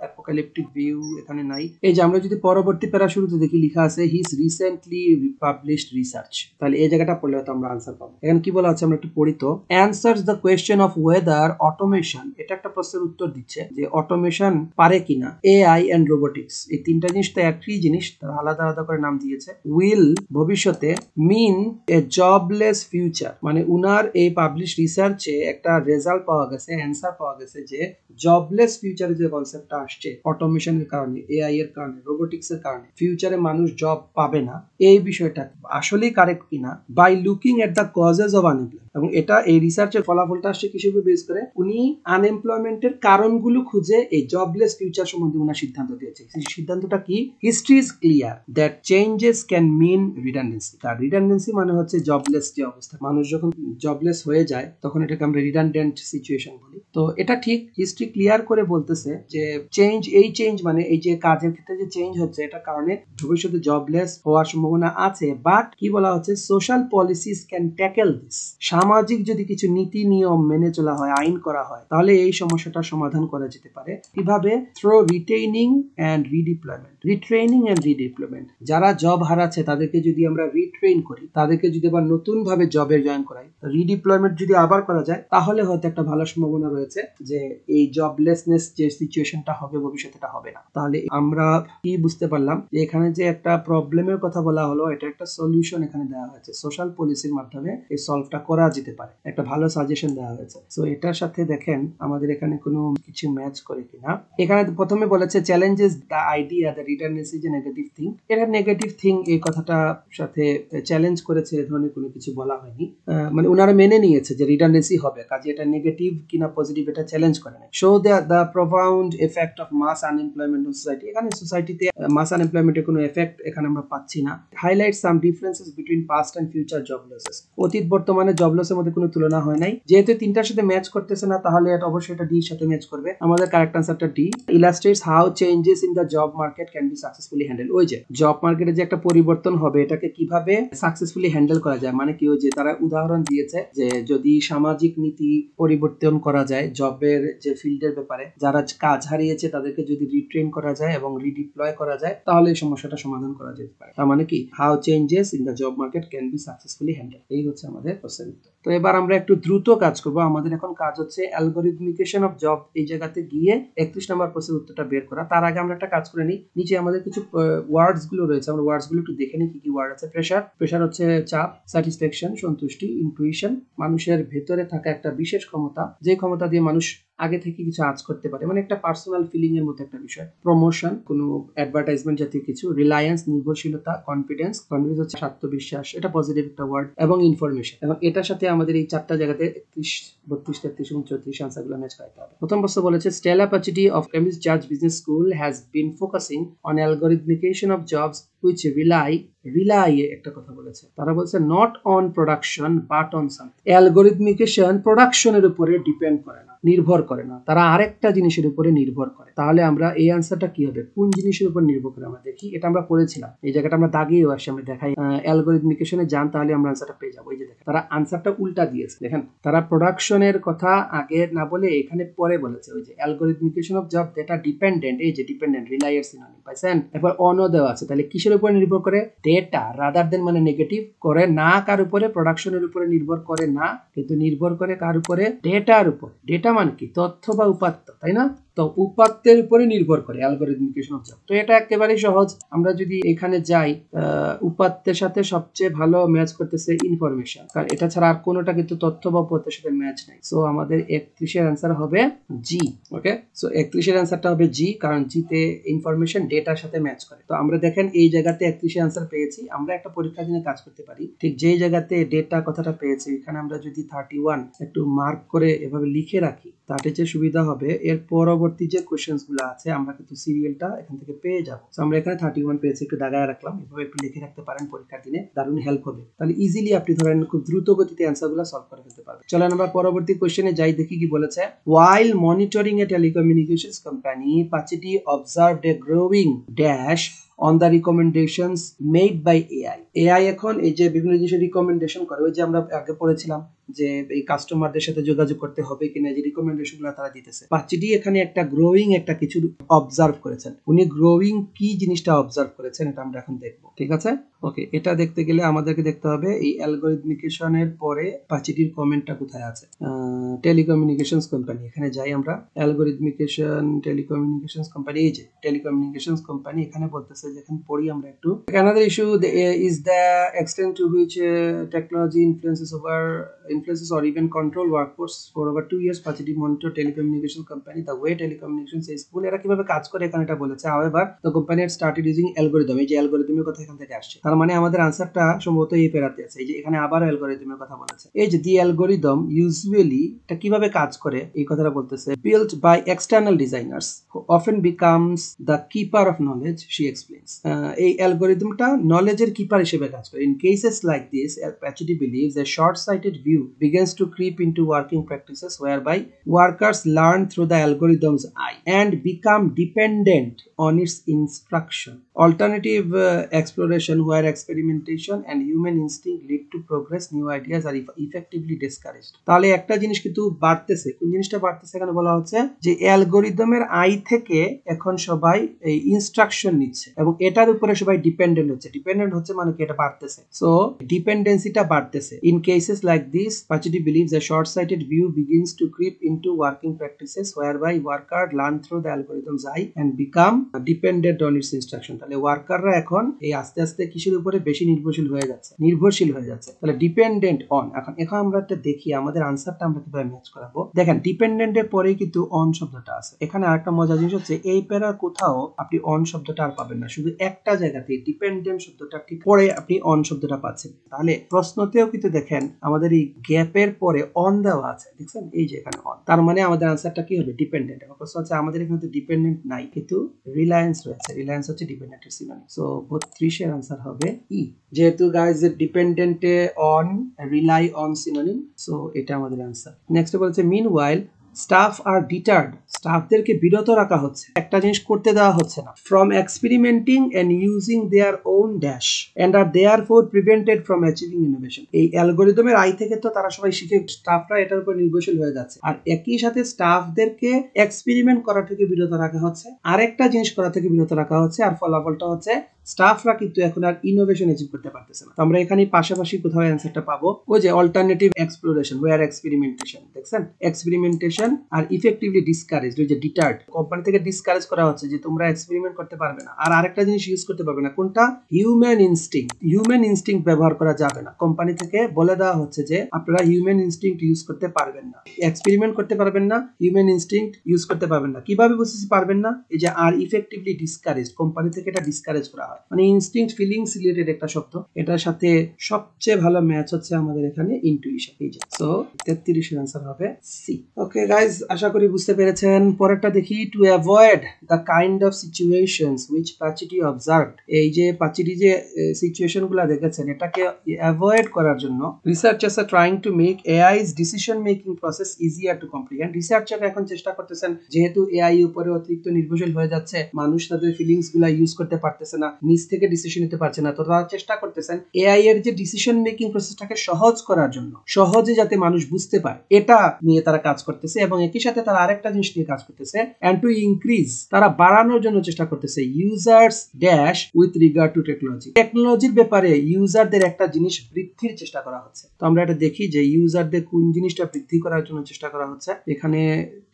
Speaker 1: apocalyptic view এখানে নাই এই যে আমরা যদি পরবর্তী প্যারা শুরুতে দেখি লিখা আছে হিজ রিসেন্টলি পাবলিশড রিসার্চ তাহলে এই জায়গাটা পড়লে হয়তো আমরা আনসার পাবো এখানে কি বলা আছে আমরা একটু পড়ি তো answers the question of whether automation এটা একটা প্রশ্নের উত্তর দিচ্ছে যে অটোমেশন পারে কিনা এআই এন্ড রোবোটিক্স এই তিনটা জিনিস তো একই জিনিস তারা আলাদা আলাদা করে নাম দিয়েছে উইল ভবিষ্যতে মিন এ জবলেস ফিউচার মানে উনার এই পাবলিশ রিসার্চে একটা রেজাল্ট পাওয়া গেছে অ্যান্সার পাওয়া গেছে যে জবলেস ফিউচার যে কনসেপ্টটা আসছে অটোমেশনের কারণে এআই এর কারণে রোবোটিক্স এর কারণে ফিউচারে মানুষ জব পাবে না এই বিষয়টা আসলেই কারেক্ট কিনা by looking at the causes of unemployment এবং এটা এই রিসার্চের ফলাফলটা আসছে কিসের বেস করে উনি আনএমপ্লয়মেন্টের কারণগুলো খুঁজে এই জবলেস ফিউচার সম্বন্ধে উনার সিদ্ধান্ত দিয়েছে সেই সিদ্ধান্তটা কি history is clear that changes can mean redundancy তার রিডান্ডেন্সি মানে হচ্ছে জবলেস যে অবস্থা মানুষ যখন জবলেস হয়ে যায় তখন এটাকে আমরা রিডান্ডেন্ট সিচুয়েশন বলি তো এটা ঠিক হিস্ট্রি ক্লিয়ার করে বলতেছে যে চেঞ্জ এই চেঞ্জ মানে এই যে কাজের ক্ষেত্রে যে চেঞ্জ হচ্ছে এটা কারণে ভবিষ্যতে জবলেস হওয়ার সম্ভাবনা আছে বাট কি বলা হচ্ছে social policies can tackle this সামাজিক যদি কিছু নীতি নিয়ম মেনে চলা হয় আইন করা হয় তাহলে এই সমস্যাটা সমাধান করা যেতে পারে কিভাবে through retraining and redeployment retraining and redeployment যারা জব হারাচ্ছে তাদেরকে যদি আমরা রিট্রেন করি তাদেরকে যদি আবার নতুন ভাবে জবে জয়েন করাই রিডিপ্লয়মেন্ট যদি আবার করা যায় তাহলে হয়তো একটা ভালো সম্ভাবনা রয়েছে যে এই জবলেসনেস যে সিচুয়েশনটা হবে ভবিষ্যতে হবে না তাহলে আমরা কি বুঝতে পারলাম যে এখানে যে একটা প্রবলেমের কথা বলা হলো এটা একটা সলিউশন এখানে দেওয়া হয়েছে সোশ্যাল পলিসির মাধ্যমে এই সলভটা করা যেতে পারে একটা ভালো সাজেশন দেওয়া হয়েছে সো এটার সাথে দেখেন আমাদের এখানে কোনো কিছু ম্যাচ করে কিনা এখানে প্রথমে বলেছে challenges the idea the redundancies is a negative thing এটা নেগেটিভ থিং এই কথাটা সাথে চ্যালেঞ্জ করেছে এ ধরনের কোনো কিছু বলা হয়নি মানে ওনারা মেনে নিয়েছে যে রিটার্নেসি হবে কাজে এটা নেগেটিভ কিনা পজিটিভ এটা চ্যালেঞ্জ করে না show the the profound effect of mass unemployment on society এখানে সোসাইটিতে মাস আনএমপ্লয়মেন্টের কোনো এফেক্ট এখানে আমরা পাচ্ছি না highlight some differences between past and future job losses অতীত বর্তমানে জব লসের মধ্যে কোনো তুলনা হয় নাই যেহেতু তিনটার সাথে ম্যাচ করতেছে না তাহলে এটা অবশ্যই এটা ডি সাথে ম্যাচ করবে আমাদের কারেক্ট আনসারটা D illustrates how changes in the job market can can be successfully handle ওই যে জব মার্কেটে যে একটা পরিবর্তন হবে এটাকে কিভাবে সাকসেসফুলি হ্যান্ডেল করা যায় মানে কি ওই যে তারা উদাহরণ দিয়েছে যে যদি সামাজিক নীতি পরিবর্তন করা যায় জবের যে ফিল্ডের ব্যাপারে যারা কাজ হারিয়েছে তাদেরকে যদি রিট্রেন করা যায় এবং রিডিপ্লয় করা যায় তাহলে এই সমস্যাটা সমাধান করা যেতে পারে তার মানে কি how changes in the job market can be successfully handle এই হচ্ছে আমাদের প্রশ্নের উত্তর তো এবার আমরা একটু দ্রুত কাজ করব আমাদের এখন কাজ হচ্ছে অ্যালগোরিদমিকেশন অফ জব এই জায়গাতে গিয়ে একত্রিশ নম্বর প্রশ্নের উত্তরটা বের করা তার আগে আমরা একটা কাজ করে নিই নিচে আমাদের কিছু ওয়ার্ডস গুলো রয়েছে আমরা ওয়ার্ডস গুলো একটু দেখে নিই কি কি ওয়ার্ড আছে প্রেশার প্রেশার হচ্ছে চাপ স্যাটিসফ্যাকশন সন্তুষ্টি ইনটুইশন মানুষের ভেতরে থাকা একটা বিশেষ ক্ষমতা যে ক্ষমতা দিয়ে মানুষ আগে থেকে কিছু আজ করতে পারে মানে একটা পার্সোনাল ফিলিং এর মতো একটা বিষয় প্রমোশন কোনো অ্যাডভার্টাইজমেন্ট জাতীয় কিছু রিলায়েন্স নির্ভরশীলতা কনফিডেন্স কনফিডেন্স হচ্ছে আত্মবিশ্বাস এটা পজিটিভ একটা ওয়ার্ড এবং ইনফরমেশন এবং এটার সাথে আমাদের এই চারটা জায়গাতে একত্রিশ বত্রিশ তেত্রিশ এবং উনচত্রিশ আনসারগুলো ম্যাচ করাতে হবে প্রথম প্রশ্ন বলেছে স্টেলা পাচিটি অফ কেমিস্ট জাজ business School has been focusing on algorithmication of jobs which rely rely একটা কথা বলেছে তারা বলছে not on production but on something algorithmication প্রোডাকশনের উপরে ডিপেন্ড করে না নির্ভর করে না তারা আরেকটা জিনিসের উপরে নির্ভর করে তাহলে আমরা এই আনসারটা কি হবে কোন জিনিসের উপর নির্ভর করে আমরা দেখি এটা আমরা পড়েছিলাম এই জায়গাটা আমরা দাগিয়েও আসি আমি দেখাই অ্যালগোরিদমিকেশনে যান তাহলে আমরা আনসারটা পেয়ে যাবো এই যে দেখেন তারা আনসারটা উল্টা দিয়েছে দেখেন তারা প্রোডাকশনের কথা আগে না বলে এখানে পরে বলেছে ওই যে algorithmication of job data dependent এই যে ডিপেন্ডেন্ট রিলাইয়ার সিনোনিম পাইছেন এরপর অনও দেওয়া আছে তাহলে কিসের কিসের উপরে নির্ভর করে ডেটা রাদার দেন মানে নেগেটিভ করে না কার উপরে প্রোডাকশনের উপরে নির্ভর করে না কিন্তু নির্ভর করে কার উপরে ডেটার উপর ডেটা মানে কি তথ্য বা উপাত্ত তাই না তো উপাত্তের উপরে নির্ভর করে অ্যালগোরিদমিকেশন অবজাক্ট তো এটা একেবারেই সহজ আমরা যদি এখানে যাই উপাত্তের সাথে সবচেয়ে ভালো ম্যাচ করতেছে ইনফরমেশন কারণ এটা ছাড়া আর কোনোটা কিন্তু তথ্য বা উপাত্তের সাথে ম্যাচ নাই সো আমাদের একত্রিশের অ্যান্সার হবে জি ওকে সো একত্রিশের অ্যান্সারটা হবে জি কারণ জিতে ইনফরমেশন ডেটার সাথে ম্যাচ করে তো আমরা দেখেন এই জায়গায় জায়গাতে একত্রিশে আনসার পেয়েছি আমরা একটা পরীক্ষার দিনে কাজ করতে পারি ঠিক যেই জায়গাতে ডেটা কথাটা পেয়েছে এখানে আমরা যদি থার্টি ওয়ান একটু মার্ক করে এভাবে লিখে রাখি তাতে যে সুবিধা হবে এর পরবর্তী যে গুলো আছে আমরা কিন্তু সিরিয়ালটা এখান থেকে পেয়ে যাবো আমরা এখানে থার্টি ওয়ান পেয়েছি একটু দাগায় রাখলাম এভাবে একটু লিখে রাখতে পারেন পরীক্ষার দিনে দারুণ হেল্প হবে তাহলে ইজিলি আপনি ধরেন খুব দ্রুত গতিতে অ্যান্সারগুলো সলভ করে ফেলতে পারবেন চলেন আমরা পরবর্তী কোয়েশ্চেনে যাই দেখি কি বলেছে while monitoring a telecommunication company Pachidi observe a growing dash on the recommendations made by AI AI এখন এই যে বিভিন্ন জিনিসের রিকমেন্ডেশন করে ওই যে আমরা আগে পড়েছিলাম যে এই কাস্টমারদের সাথে যোগাযোগ করতে হবে কিনা যে রিকমেন্ডেশন গুলো তারা দিতেছে পাচিটি এখানে একটা গ্রোয়িং একটা কিছু অবজার্ভ করেছেন উনি গ্রোয়িং কি জিনিসটা অবজার্ভ করেছেন এটা আমরা এখন দেখবো ঠিক আছে ওকে এটা দেখতে গেলে আমাদেরকে দেখতে হবে এই এর পরে পাচিটির কমেন্টটা কোথায় আছে টেলিকমিউনিকেশন কোম্পানি এখানে যাই আমরা অ্যালগোরিদমিকেশন টেলিকমিউনিকেশন কোম্পানি এই যে টেলিকমিউনিকেশন কোম্পানি এখানে বলতেছে যেখানে পড়ি আমরা একটু another issue is the extent to which technology influences over Infosys or even control workforce for over two years Pachiti monitor telecommunication company the way telecommunication says বল era kibhabe কাজ kore ekhane এটা boleche however the company had started using algorithm ei je algorithm er kotha যে theke asche tar mane amader answer ta shombhoto ei perate ache ei je ekhane abar algorithm er kotha boleche ei je the algorithm usually ta kibhabe কিভাবে kore ei kotha ta bolteche built by external designers who often becomes the keeper of knowledge she explains ei algorithm ta knowledge er keeper hisebe কাজ kore in cases like this Apache believes a short-sighted view review begins to creep into working practices whereby workers learn through the algorithm's eye and become dependent on its instruction. Alternative uh, exploration where experimentation and human instinct lead to progress new ideas are effectively discouraged. তাহলে একটা জিনিস কিন্তু বাড়তেছে কোন জিনিসটা বাড়তেছে এখানে বলা হচ্ছে যে অ্যালগোরিদমের আই থেকে এখন সবাই এই ইনস্ট্রাকশন নিচ্ছে এবং এটার উপরে সবাই ডিপেন্ডেন্ট হচ্ছে ডিপেন্ডেন্ট হচ্ছে মানে কি এটা বাড়তেছে সো ডিপেন্ডেন্সিটা বাড়তেছে in cases like the this, Pachetti believes a short-sighted view begins to creep into working practices whereby worker learn through the algorithm's eye and become dependent on its instruction. তাহলে ওয়ার্কাররা এখন এই আস্তে আস্তে কিসের উপরে বেশি নির্ভরশীল হয়ে যাচ্ছে নির্ভরশীল হয়ে যাচ্ছে তাহলে ডিপেন্ডেন্ট অন এখন এখন আমরা একটা দেখি আমাদের আনসারটা আমরা কিভাবে ম্যাচ করাবো দেখেন ডিপেন্ডেন্ট এর পরে কিন্তু অন শব্দটা আছে এখানে আরেকটা মজার জিনিস হচ্ছে এই প্যারার কোথাও আপনি অন শব্দটা আর পাবেন না শুধু একটা জায়গাতে ডিপেন্ডেন্ট শব্দটা ঠিক পরে আপনি অন শব্দটা পাচ্ছেন তাহলে প্রশ্নতেও কিন্তু দেখেন আমাদের এই গ্যাপের পরে অন দেওয়া আছে দেখছেন এই যে এখানে অন তার মানে আমাদের আনসারটা কি হবে ডিপেন্ডেন্ট প্রশ্ন হচ্ছে আমাদের এখানে তো ডিপেন্ডেন্ট নাই কিন্তু রিলায়েন্স রয়েছে রিলায়েন্স হচ্ছে এর সিনোনিম সো বত্রিশের আনসার হবে ই e। যেহেতু গাইজ ডিপেন্ডেন্টে on rely on synonym so এটা আমাদের আনসার নেক্সট বলছে মিন ওয়াইল স্টাফ আর ডিটার্ড স্টাফদেরকে বিরত রাখা হচ্ছে একটা জিনিস করতে দেওয়া হচ্ছে না from experimenting and using their own dash and R therefore prevented from achieving innovation এই অ্যালগোরিদমের আই থেকে তো তারা সবাই শিখে স্টাফরা এটার উপর নির্ভরশীল হয়ে যাচ্ছে আর একই সাথে স্টাফদেরকে এক্সপেরিমেন্ট করা থেকে বিরত রাখা হচ্ছে আরেকটা জিনিস করা থেকে বিরত রাখা হচ্ছে আর ফলাফলটা হচ্ছে স্টাফরা কিন্তু এখন আর ইনোভেশন অ্যাচিভ করতে পারতেছে না আমরা এখানে পাশাপাশি কোথাও অ্যান্সারটা পাবো ওই যে অল্টারনেটিভ এক্সপ্লোরেশন ওয়ার এক্সপেরিমেন্টেশন দেখছেন এক্সপেরিমেন্টেশন আর ইফেক্টিভলি ডিসকারেজ ওই যে ডিটার্ড কোম্পানি থেকে ডিসকারেজ করা হচ্ছে যে তোমরা এক্সপেরিমেন্ট করতে পারবে না আর আরেকটা জিনিস ইউজ করতে পারবে না কোনটা হিউম্যান ইনস্টিং হিউম্যান ইনস্টিং ব্যবহার করা যাবে না কোম্পানি থেকে বলে দেওয়া হচ্ছে যে আপনারা হিউম্যান ইনস্টিং ইউজ করতে পারবেন না এক্সপেরিমেন্ট করতে পারবেন না হিউম্যান ইনস্টিং ইউজ করতে পারবেন না কিভাবে বুঝতেছি পারবেন না এই যে আর ইফেক্টিভলি ডিসকারেজ কোম্পানি থেকে এটা ডিসকারেজ করা হয় মানে ইনস্টিংক্ট ফিলিংস রিলেটেড একটা শব্দ এটার সাথে সবচেয়ে ভালো ম্যাচ হচ্ছে আমাদের এখানে ইন্টুইশন এই যে সো তেত্রিশের আনসার হবে সি ওকে গাইজ আশা করি বুঝতে পেরেছেন পরেরটা দেখি to avoid the kind of situations which Pachidi observe এই যে পাচিটি যে সিচুয়েশন গুলা দেখেছেন এটাকে অ্যাভয়েড করার জন্য researchers are trying to make AI decision making process easier to comprehend researcher এখন চেষ্টা করতেছেন যেহেতু এআই উপরে অতিরিক্ত নির্ভরশীল হয়ে যাচ্ছে মানুষ তাদের ফিলিংস গুলা ইউজ করতে পারতেছে না নিজ থেকে ডিসিশন নিতে পারছে না তো তারা চেষ্টা করতেছেন এআই এর যে ডিসিশন মেকিং প্রসেসটাকে সহজ করার জন্য সহজে যাতে মানুষ বুঝতে পারে এটা নিয়ে তারা কাজ করতেছে এবং একই সাথে তারা আরেকটা জিনিস নিয়ে কাজ করতেছে অ্যান্ড টু ইনক্রিজ তারা বাড়ানোর জন্য চেষ্টা করতেছে users dash with regard to technology টেকনোলজির ব্যাপারে ইউজারদের একটা জিনিস বৃদ্ধির চেষ্টা করা হচ্ছে তো আমরা এটা দেখি যে ইউজারদের কোন জিনিসটা বৃদ্ধি করার জন্য চেষ্টা করা হচ্ছে এখানে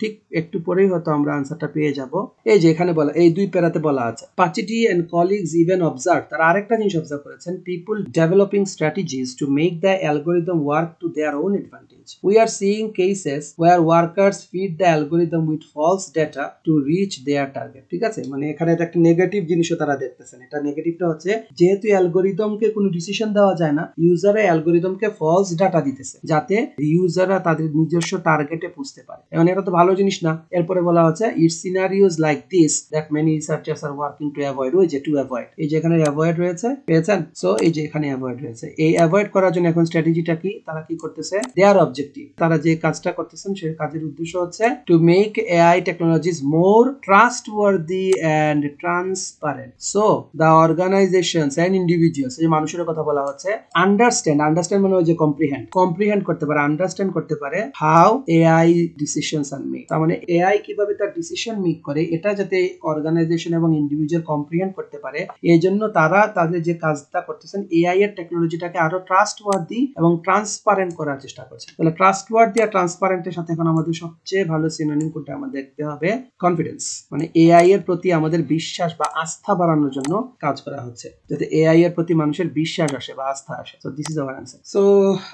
Speaker 1: ঠিক একটু পরেই হয়তো আমরা আনসারটা পেয়ে যাব এই যে এখানে বলা এই দুই প্যারাতে বলা আছে Pachidi and colleagues even observe তারা আরেকটা জিনিস অবজার্ভ করেছেন people developing strategies to make the algorithm work to their own advantage we are seeing cases where workers feed the algorithm with false data to reach their target ঠিক আছে মানে এখানে এটা একটা নেগেটিভ জিনিসও তারা দেখতেছেন এটা নেগেটিভটা হচ্ছে যেহেতু অ্যালগোরিদমকে কোনো ডিসিশন দেওয়া যায় না ইউজারে অ্যালগোরিদমকে ফলস ডাটা দিতেছে যাতে ইউজাররা তাদের নিজস্ব টার্গেটে পৌঁছতে পারে এখন এটা তো ভালো জিনিস না এরপরে বলা হচ্ছে it scenarios like this that many researchers are working to avoid ওই যে টু অ্যাভয়েড এই যে এখানে অ্যাভয়েড রয়েছে পেয়েছেন সো এই যে এখানে অ্যাভয়েড রয়েছে এই অ্যাভয়েড করার জন্য এখন স্ট্র্যাটেজিটা কি তারা কি করতেছে দেয়ার অবজেক্টিভ তারা যে কাজটা করতেছেন সেই কাজের উদ্দেশ্য হচ্ছে to make AI technologies more trustworthy and transparent so the organisations and individuals যে মানুষের কথা বলা হচ্ছে আন্ডারস্ট্যান্ড আন্ডারস্ট্যান্ড মানে ওই যে কম্প্রিহেন্ড কম্প্রিহেন্ড করতে পারে আন্ডারস্ট্যান্ড করতে পারে how AI decisions are make তার মানে এআই কিভাবে তার ডিসিশন মেক করে এটা যাতে অর্গানাইজেশন এবং ইন্ডিভিজুয়াল কম্প্রিহেন্ড করতে পারে এই জন্য তারা তাদের যে কাজটা করতেছেন এআই এর টেকনোলজিটাকে আরো ট্রাস্টওয়ার্দি এবং ট্রান্সপারেন্ট করার চেষ্টা করছে তাহলে ট্রাস্টওয়ার্দি আর ট্রান্সপারেন্টের সাথে এখন আমাদের সবচেয়ে ভালো সিনোনিম কোনটা আমাদের দেখতে হবে কনফিডেন্স মানে এআই এর প্রতি আমাদের বিশ্বাস বা আস্থা বাড়ানোর জন্য কাজ করা হচ্ছে যাতে এআই এর প্রতি মানুষের বিশ্বাস আসে বা আস্থা আসে so this is our answer so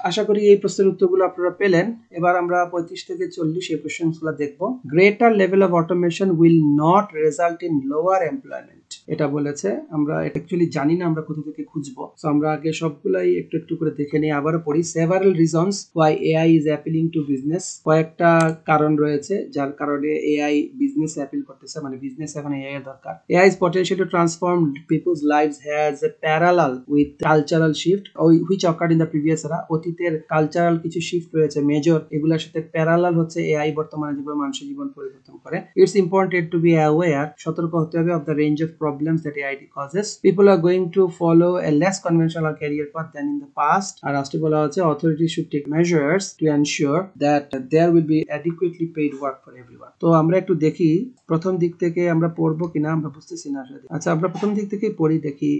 Speaker 1: আশা করি এই প্রশ্নের উত্তরগুলো আপনারা পেলেন এবার আমরা পঁয়ত্রিশ থেকে চল্লিশ এই কোশ্চেনগুলো দেখবো greater level of automation will not result in lower employment এটা বলেছে আমরা এটা অ্যাকচুয়ালি জানি না আমরা কোথা থেকে খুঁজবো তো আমরা আগে সবগুলাই একটু একটু করে দেখে নিয়ে আবারও পড়ি several reasons why AI is appealing to business কয়েকটা কারণ রয়েছে যার কারণে এআই বিজনেস অ্যাপিল করতেছে মানে বিজনেস এখন এআই এর দরকার AI is potential to transform people's life has a parallel with cultural shift which occurred in the previous era অতীতের কালচারাল কিছু শিফট রয়েছে মেজর এগুলোর সাথে প্যারালাল হচ্ছে এআই বর্তমানে যেভাবে মানুষের জীবন পরিবর্তন করে it's important to be aware সতর্ক হতে হবে of the range of problem problems that AIT causes, people are going to follow a less conventional career path than in the past. And Rashtriya bola hoche authorities should take measures to ensure that there will be adequately paid work for everyone. So I'm ready to see. প্রথম দিক থেকে আমরা পড়বো কিনা আমরা বুঝতেছি না আসলে আচ্ছা আমরা প্রথম দিক থেকেই পড়ি দেখি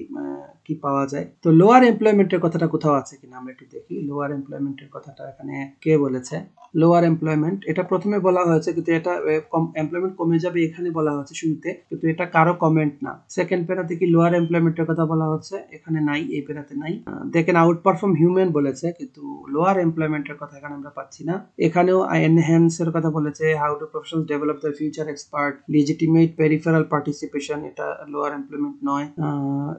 Speaker 1: কি পাওয়া যায় তো লোয়ার এমপ্লয়মেন্টের কথাটা কোথাও আছে কিনা আমরা একটু দেখি লোয়ার এমপ্লয়মেন্টের কথাটা এখানে কে বলেছে লোয়ার এমপ্লয়মেন্ট এটা প্রথমে বলা হয়েছে কিন্তু এটা এমপ্লয়মেন্ট কমে যাবে এখানে বলা হয়েছে শুরুতে কিন্তু এটা কারো কমেন্ট না সেকেন্ড পেরাতে কি লোয়ার এমপ্লয়মেন্টের কথা বলা হচ্ছে এখানে নাই এই পেরাতে নাই দেখেন আউট পারফর্ম হিউম্যান বলেছে কিন্তু লোয়ার এমপ্লয়মেন্টের কথা এখানে আমরা পাচ্ছি না এখানেও এনহ্যান্স এর কথা বলেছে how to professional develop the future expert legitimate peripheral participation এটা লোয়ার এমপ্লয়মেন্ট নয়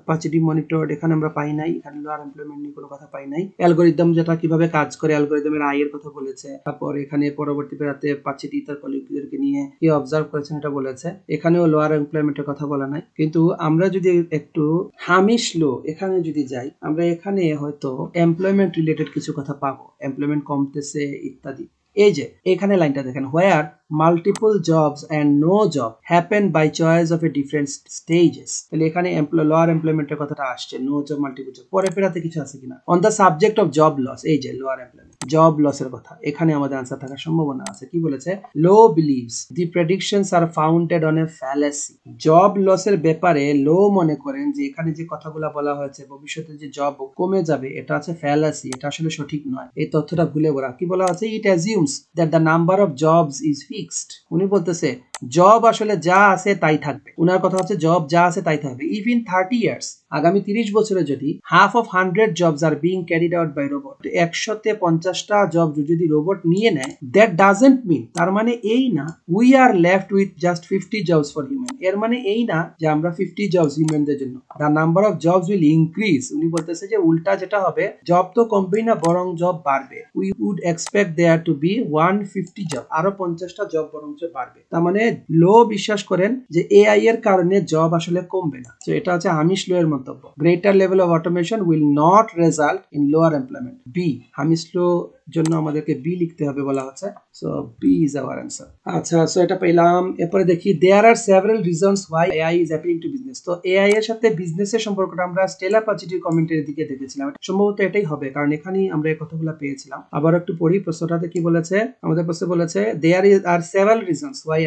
Speaker 1: পাচিডি মনিটর এখানে আমরা পাই নাই এখানে লোয়ার এমপ্লয়মেন্ট নিয়ে কোনো কথা পাই নাই অ্যালগোরিদম যেটা কিভাবে কাজ করে অ্যালগোরিদমের আয়ের কথা বলেছে তারপর এখানে পরবর্তী রাতে পাচিডি তার কলিগদেরকে নিয়ে কি অবজার্ভ করেছেন এটা বলেছে এখানেও লোয়ার এমপ্লয়মেন্টের কথা বলা নাই কিন্তু আমরা যদি একটু হামিশ লো এখানে যদি যাই আমরা এখানে হয়তো এমপ্লয়মেন্ট রিলেটেড কিছু কথা পাবো এমপ্লয়মেন্ট কমতেছে ইত্যাদি এই যে এখানে লাইনটা দেখেন হোয়ার multiple jobs and no job happen by choice of a different stages তাহলে এখানে লোয়ার এমপ্লয়মেন্টের কথাটা আসছে নো জব মাল্টিপল জব পরে ফেরাতে কিছু আছে কিনা on the subject of job loss এই যে লোয়ার এমপ্লয়মেন্ট জব লসের কথা এখানে আমাদের আনসার থাকার সম্ভাবনা আছে কি বলেছে Low believes the predictions are founded on a fallacy job লসের ব্যাপারে লো মনে করেন যে এখানে যে কথাগুলো বলা হয়েছে ভবিষ্যতে যে জব কমে যাবে এটা আছে ফ্যালাসি এটা আসলে সঠিক নয় এই তথ্যটা ভুলে বলা কি বলা আছে it assumes that the number of jobs is fix fixed উনি বলতেছে জব আসলে যা আছে তাই থাকবে উনার কথা হচ্ছে জব যা আছে তাই থাকবে ইভিন থার্টি ইয়ার্স আগামী তিরিশ বছরে যদি half of hundred jobs are being carried out by robot একশোতে পঞ্চাশটা জব যদি রোবট নিয়ে নেয় দ্যাট ডাজেন্ট মিন তার মানে এই না we are left with just fifty jobs for human এর মানে এই না যে আমরা ফিফটি জবস হিউম্যানদের জন্য the number of jobs will increase উনি বলতেছে যে উল্টা যেটা হবে জব তো কমবেই না বরং জব বাড়বে we would expect there to be one fifty job আরো পঞ্চাশটা জব বরং বাড়বে তার মানে লো বিশ্বাস করেন যে এআই এর কারণে জব আসলে কমবে না তো এটা হচ্ছে আমিষ লো এর of Greater level of automation will not result in lower employment. B, हमें slow জন্য আমাদেরকে বি লিখতে হবে বলা হচ্ছে so B is our answer আচ্ছা সো এটা পেলাম এরপরে দেখি there are several reasons why AI is appealing to business তো এআই এর সাথে বিজনেসের সম্পর্কটা আমরা স্টেলা পজিটিভ কমেন্টের দিকে দেখেছিলাম সম্ভবত এটাই হবে কারণ এখানেই আমরা এই কথাগুলো পেয়েছিলাম আবার একটু পড়ি প্রশ্নটাতে কি বলেছে আমাদের প্রশ্নে বলেছে there is are several reasons why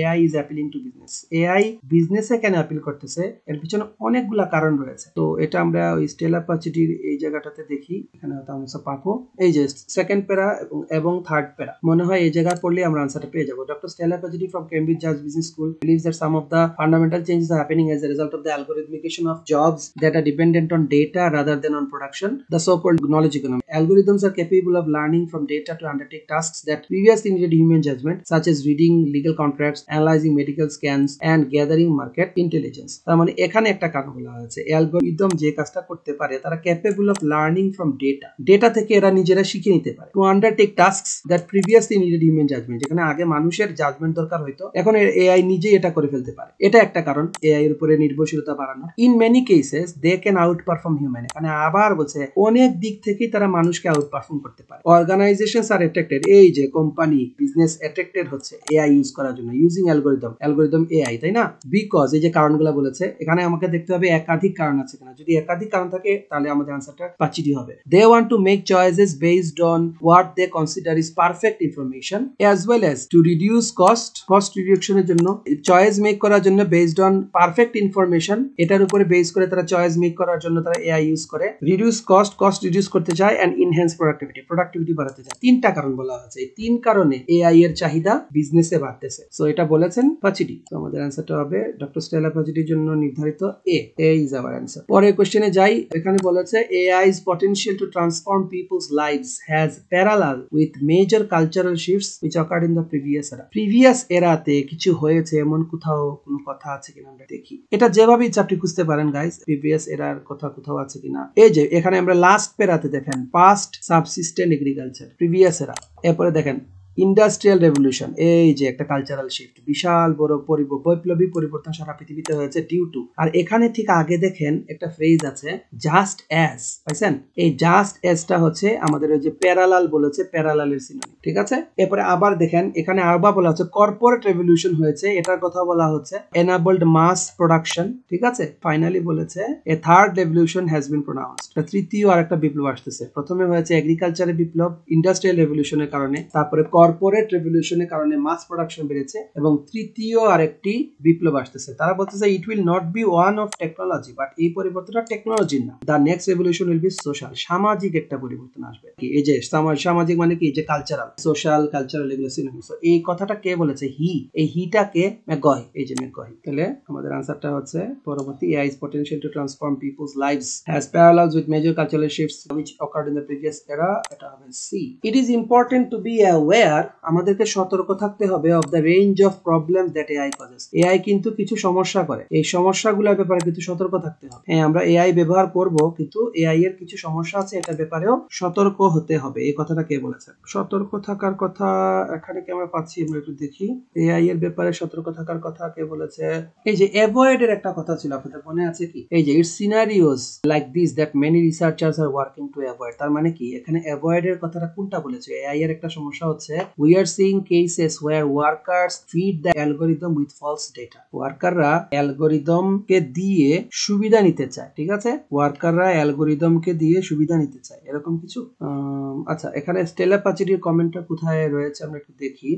Speaker 1: AI is appealing to business AI বিজনেসে কেন অ্যাপিল করতেছে এর পিছনে অনেকগুলা কারণ রয়েছে তো এটা আমরা ওই স্টেলা পজিটিভ এই জায়গাটাতে দেখি এখানে হয়তো আমরা পাবো এই যে সেকেন্ড প্যারা এবং থার্ড প্যারা মনে হয় এই জায়গায় পড়লে আমরা আনসারটা পেয়ে যাবো doctor Stella positive from Cambridge জাজ business school believes that some of the fundamental changes are happening as a result of the algorithmication of jobs that are dependent on data rather than on production the so called knowledge economy algorithms are capable of learning from data to undertake task that previously needed human judgement such as reading legal contracts analysing medical scans and gathering market intelligence তার মানে এখানে একটা কারণ বলা হয়েছে algorithm যে কাজটা করতে পারে তারা capable of learning from data data থেকে এরা নিজেরা শিখে নিতে নিতে পারে to undertake task that previously needed human judgement যেখানে আগে মানুষের জাজমেন্ট দরকার হইতো এখন এআই নিজেই এটা করে ফেলতে পারে এটা একটা কারণ এআই এর উপরে নির্ভরশীলতা বাড়ানো in many cases they can outperform human এখানে আবার বলছে অনেক দিক থেকেই তারা মানুষকে আউট পারফর্ম করতে পারে অর্গানাইজেশন আর অ্যাট্রাক্টেড এই যে কোম্পানি বিজনেস অ্যাট্রাক্টেড হচ্ছে এআই ইউজ করার জন্য ইউজিং অ্যালগোরিদম অ্যালগোরিদম এআই তাই না বিকজ এই যে কারণগুলো বলেছে এখানে আমাকে দেখতে হবে একাধিক কারণ আছে কিনা যদি একাধিক কারণ থাকে তাহলে আমাদের আনসারটা পাঁচটি হবে they want to make choices based on on what they consider is perfect information as well as to reduce cost cost reduction এর জন্য চয়েস মেক করার জন্য বেসড অন পারফেক্ট ইনফরমেশন এটার উপরে বেস করে তারা চয়েস মেক করার জন্য তারা এআই ইউজ করে রিডিউস কস্ট কস্ট রিডিউস করতে চায় এন্ড ইনহ্যান্স প্রোডাক্টিভিটি প্রোডাক্টিভিটি বাড়াতে চায় তিনটা কারণ বলা আছে এই তিন কারণে এআই এর চাহিদা বিজনেসে বাড়তেছে সো এটা বলেছেন পাচিটি তো আমাদের অ্যান্সারটা হবে ডক্টর স্টেলা পাচিটির জন্য নির্ধারিত A A is our answer পরের কোশ্চেনে যাই এখানে বলেছে AI is potential to transform people's lives has as parallel with major cultural shifts which occurred in the previous era. Previous era তে কিছু হয়েছে এমন কোথাও কোনো কথা আছে কিনা আমরা দেখি এটা যেভাবে ইচ্ছা আপনি খুঁজতে পারেন গাইস প্রিভিয়াস এরার কথা কোথাও আছে কিনা এই যে এখানে আমরা লাস্ট পেরাতে দেখেন পাস্ট সাবসিস্টেন্ট এগ্রিকালচার প্রিভিয়াস এরা এরপরে দেখেন ইন্ডাস্ট্রিয়াল রেভলিউশন এই যে একটা কালচারাল শিফট বিশাল বড় বৈপ্লবিক পরিবর্তন সারা পৃথিবীতে হয়েছে ডিউ টু আর এখানে ঠিক আগে দেখেন একটা ফ্রেজ আছে জাস্ট অ্যাজ বুঝছেন এই জাস্ট অ্যাজটা হচ্ছে আমাদের ওই যে প্যারালাল বলেছে প্যারালালের সিনেমা ঠিক আছে এরপরে আবার দেখেন এখানে আবার বলা হচ্ছে কর্পোরেট রেভলিউশন হয়েছে এটার কথা বলা হচ্ছে এনাবলড মাস প্রোডাকশন ঠিক আছে ফাইনালি বলেছে a third revolution has been pronounced তৃতীয় আর একটা বিপ্লব আসতেছে প্রথমে হয়েছে এগ্রিকালচারের বিপ্লব ইন্ডাস্ট্রিয়াল রেভলিউশনের কারণে তারপরে কর কর্পোরেট রেভলিউশনের কারণে মাস প্রোডাকশন বেড়েছে এবং তৃতীয় আরেকটি বিপ্লব আসতেছে তারা বলতেছে it will not be one of technology but এই পরিবর্তনটা টেকনোলজির না the next revolution will be social সামাজিক একটা পরিবর্তন আসবে এই যে সামাজিক মানে কি যে কালচারাল সোশ্যাল কালচারাল এগুলো সিনোনিমস এই কথাটা কে বলেছে হি এই হিটাকে ম্যাগয় এই যে ম্যাগয় তাহলে আমাদের আনসারটা হচ্ছে পরবর্তী AI is potential to transform people's lives has parallels with major cultural shifts which in in previous era এটা হবে C it is important to be aware aware আমাদেরকে সতর্ক থাকতে হবে of the range of problem that AI causes AI কিন্তু কিছু সমস্যা করে এই সমস্যাগুলোর ব্যাপারে কিন্তু সতর্ক থাকতে হবে হ্যাঁ আমরা এআই ব্যবহার করব কিন্তু এআই এর কিছু সমস্যা আছে এটার ব্যাপারেও সতর্ক হতে হবে এই কথাটা কে বলেছে সতর্ক থাকার কথা এখানে কি আমরা পাচ্ছি আমরা একটু দেখি এআই এর ব্যাপারে সতর্ক থাকার কথা কে বলেছে এই যে অ্যাভয়েড এর একটা কথা ছিল আপনাদের মনে আছে কি এই যে it scenarios like this that many researchers are working to avoid তার মানে কি এখানে অ্যাভয়েড এর কথাটা কোনটা বলেছে এআই এর একটা সমস্যা হচ্ছে we are seeing cases where workers treat the algorithm with false data ওয়ার্কাররা অ্যালগোরিদমকে দিয়ে সুবিধা নিতে চায় ঠিক আছে ওয়ার্কাররা অ্যালগোরিদমকে দিয়ে সুবিধা নিতে চায় এরকম কিছু আচ্ছা এখানে স্টেলা পাচিটির কমেন্টটা কোথায় রয়েছে আমরা একটু দেখি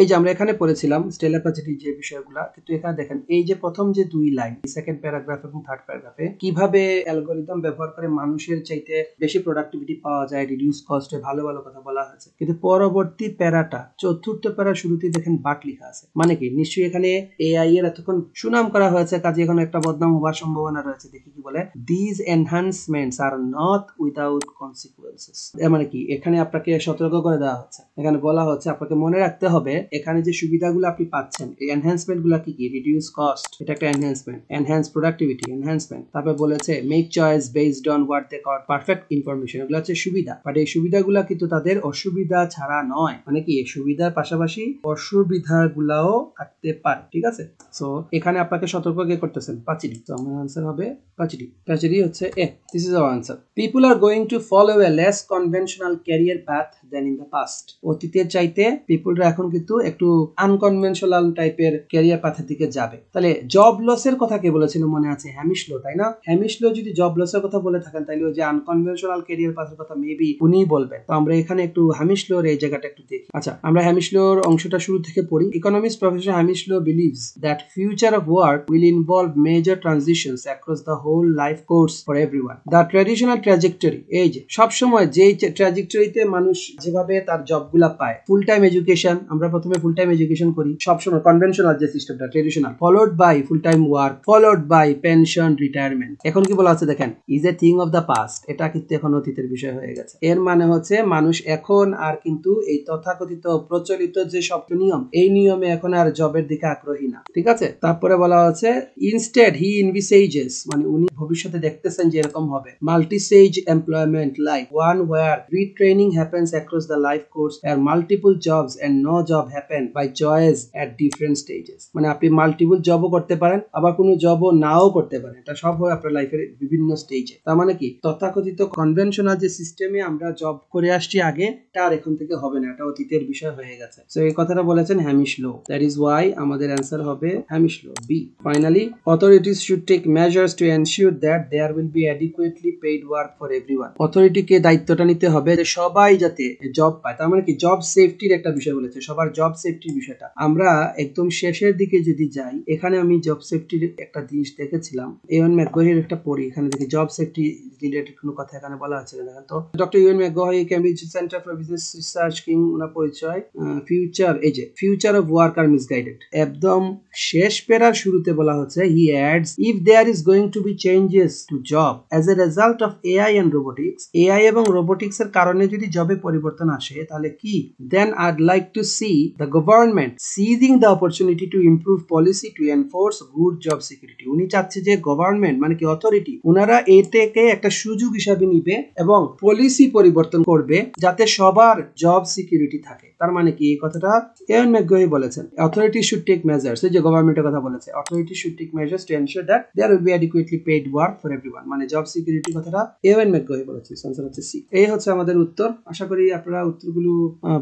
Speaker 1: এই যে আমরা এখানে পড়েছিলাম স্টেলা পাচিটির যে বিষয়গুলা কিন্তু এখানে দেখেন এই যে প্রথম যে দুই লাইন সেকেন্ড প্যারাগ্রাফ এবং থার্ড প্যারাগ্রাফে কিভাবে অ্যালগোরিদম ব্যবহার করে মানুষের চাইতে বেশি প্রোডাক্টিভিটি পাওয়া যায় রিডিউস কস্টে ভালো ভালো কথা বলা হয়েছে কিন্তু পরবর্তী প্যারাটা চতুর্থ প্যারা শুরুতে দেখেন বাট লেখা আছে মানে কি নিশ্চয়ই এখানে এআই এর এতক্ষণ সুনাম করা হয়েছে কাজে এখন একটা বদনাম হওয়ার সম্ভাবনা রয়েছে দেখি কি বলে these enhancements are not without consequences মানে কি এখানে আপনাকে সতর্ক করে দেওয়া হচ্ছে এখানে বলা হচ্ছে আপনাকে মনে রাখতে হবে এখানে যে সুবিধাগুলো আপনি পাচ্ছেন এই এনহ্যান্সমেন্ট গুলো কি কি রিডিউস কস্ট এটা একটা এনহ্যান্সমেন্ট এনহ্যান্স প্রোডাক্টিভিটি এনহ্যান্সমেন্ট তারপরে বলেছে make choice based on what they caught perfect information এগুলো হচ্ছে সুবিধা বাট এই সুবিধাগুলো কিন্তু তাদের অসুবিধা ছাড়া নয় মানে কি সুবিধার পাশাপাশি অসুবিধা গুলাও থাকতে পারে ঠিক আছে সো এখানে আপনাকে সতর্ক কে করতেছেন পাচিডি তো আমার আনসার হবে পাচিডি পাচিডি হচ্ছে A this is our answer people are going to follow a less conventional career path than in the past অতীতের চাইতে পিপুলরা এখন কিন্তু একটু আনকনভেনশনাল টাইপের ক্যারিয়ার পাথের দিকে যাবে তাহলে জব লসের কথা কে বলেছিল মনে আছে হ্যামিশ লো তাই না হ্যামিশ লো যদি জব লসের কথা বলে থাকেন তাহলে ওই যে আনকনভেনশনাল ক্যারিয়ার পাথের কথা মেবি উনিই বলবেন তো আমরা এখানে একটু হ্যামিশ লোর এই জায়গাটা একটু দেখি আচ্ছা আমরা হ্যামিশলোর অংশটা শুরু থেকে পড়ি economics professor Hamish Low believes that future of work will involve major transition across the whole life course for everyone the traditional trajectory এই যে সবসময় যে ট্র্যাজেক্টরিতে মানুষ যেভাবে তার জবগুলা পায় ফুল টাইম এডুকেশন আমরা প্রথমে ফুল টাইম এডুকেশন করি সবসময় কনভেনশনাল যে সিস্টেমটা traditional followed by full time work followed by pension retirement এখন কি বলা আছে দেখেন is a thing of the past এটা কিন্তু এখন অতীতের বিষয় হয়ে গেছে এর মানে হচ্ছে মানুষ এখন আর কিন্তু এই তথা তথাকথিত প্রচলিত যে সব নিয়ম এই নিয়মে এখন আর জবের দিকে আগ্রহী না ঠিক আছে তারপরে বলা হচ্ছে ইনস্টেড হি ইনভিসেজেস মানে উনি ভবিষ্যতে দেখতেছেন যে এরকম হবে multistage employment life one where retraining happens across the life course are multiple jobs and no job happen by choice at different stages মানে আপনি মাল্টিপল জবও করতে পারেন আবার কোনো জবও নাও করতে পারেন এটা সব হয় আপনার লাইফের বিভিন্ন স্টেজে তার মানে কি তথাকথিত কনভেনশনাল যে সিস্টেমে আমরা জব করে আসছি আগে তার এখন থেকে হবে না এটা অতি অতীতের বিষয় হয়ে গেছে তো এই কথাটা বলেছেন Hamish Low that is why আমাদের অ্যান্সার হবে Hamish Low B finally authorities should take measures to ensure that there will be adequately paid work for everyone অথরিটিকে দায়িত্বটা নিতে হবে যে সবাই যাতে জব পায় তার মানে কি জব সেফটির একটা বিষয় বলেছে সবার জব সেফটির বিষয়টা আমরা একদম শেষের দিকে যদি যাই এখানে আমি জব সেফটির একটা জিনিস দেখেছিলাম এওয়ান ম্যাকগোহির একটা পড়ি এখানে দেখি জব সেফটি রিলেটেড কোনো কথা এখানে বলা আছে না তো doctor Ewan McGaughey Cambridge centre for business research King পরিচয় ফিউচার এই যে future of work are misguided একদম শেষ পেরার শুরুতে বলা হচ্ছে he adds if there is going to be changes to job as a result of AI and robotics AI এবং রোবোটিক্স এর কারণে যদি জবে পরিবর্তন আসে তাহলে কি then I'd like to see the government seizing the opportunity to improve policy two enforce good job security উনি চাচ্ছে যে গভর্নমেন্ট মানে কি অথরিটি ওনারা এটাকে একটা সুযোগ হিসাবে নিবে এবং পলিসি পরিবর্তন করবে যাতে সবার জব সিকিউরিটি থাকে তার মানে কি এই কথাটা এন ম্যাকগোহি বলেছেন অথরিটি শুড টেক মেজার্স এই যে গভর্নমেন্টের কথা বলেছে authority should take measures to ensure that there will be adequately paid work for everyone মানে জব সিকিউরিটি কথাটা এন ম্যাকগোহি বলেছে আনসার হচ্ছে সি এই হচ্ছে আমাদের উত্তর আশা করি আপনারা উত্তরগুলো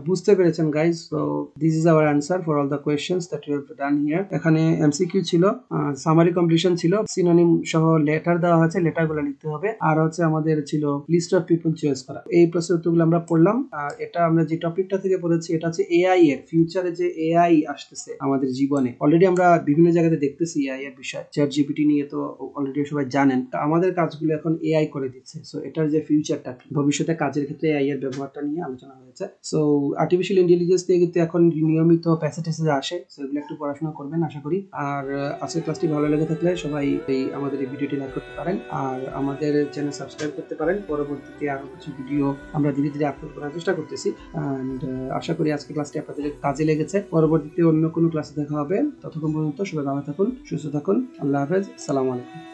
Speaker 1: বুঝতে পেরেছেন guys so this is our answer for all the questions that you have done here এখানে এমসিকিউ ছিল সামারি কমপ্লিশন ছিল সিনোনিম সহ লেটার দেওয়া হয়েছে লেটারগুলো লিখতে হবে আর হচ্ছে আমাদের ছিল লিস্ট অফ পিপল চয়েস করা এই প্রশ্নের উত্তরগুলো আমরা পড়লাম আর এটা আমরা যে টপিকটা থেকে থেকে পড়েছি এটা হচ্ছে এআই এর ফিউচারে যে এআই আসতেছে আমাদের জীবনে অলরেডি আমরা বিভিন্ন জায়গাতে দেখতেছি এআই এর বিষয় চ্যাট জিপিটি নিয়ে তো অলরেডি সবাই জানেন তো আমাদের কাজগুলো এখন এআই করে দিচ্ছে সো এটার যে ফিউচারটা ভবিষ্যতে কাজের ক্ষেত্রে এআই এর ব্যবহারটা নিয়ে আলোচনা হয়েছে সো আর্টিফিশিয়াল ইন্টেলিজেন্স দিয়ে কিন্তু এখন নিয়মিত প্যাসেটেসে আসে সো এগুলো একটু পড়াশোনা করবেন আশা করি আর আজকের ক্লাসটি ভালো লেগে থাকলে সবাই এই আমাদের এই ভিডিওটি লাইক করতে পারেন আর আমাদের চ্যানেল সাবস্ক্রাইব করতে পারেন পরবর্তীতে আরো কিছু ভিডিও আমরা ধীরে ধীরে আপলোড করার চেষ্টা করতেছি অ্যান্ড আশা করি আজকে ক্লাসটি আপনাদের কাজে লেগেছে পরবর্তীতে অন্য কোনো ক্লাসে দেখা হবে ততক্ষণ পর্যন্ত সবাই ভালো থাকুন সুস্থ থাকুন আল্লাহ হাফেজ সালাম আলাইকুম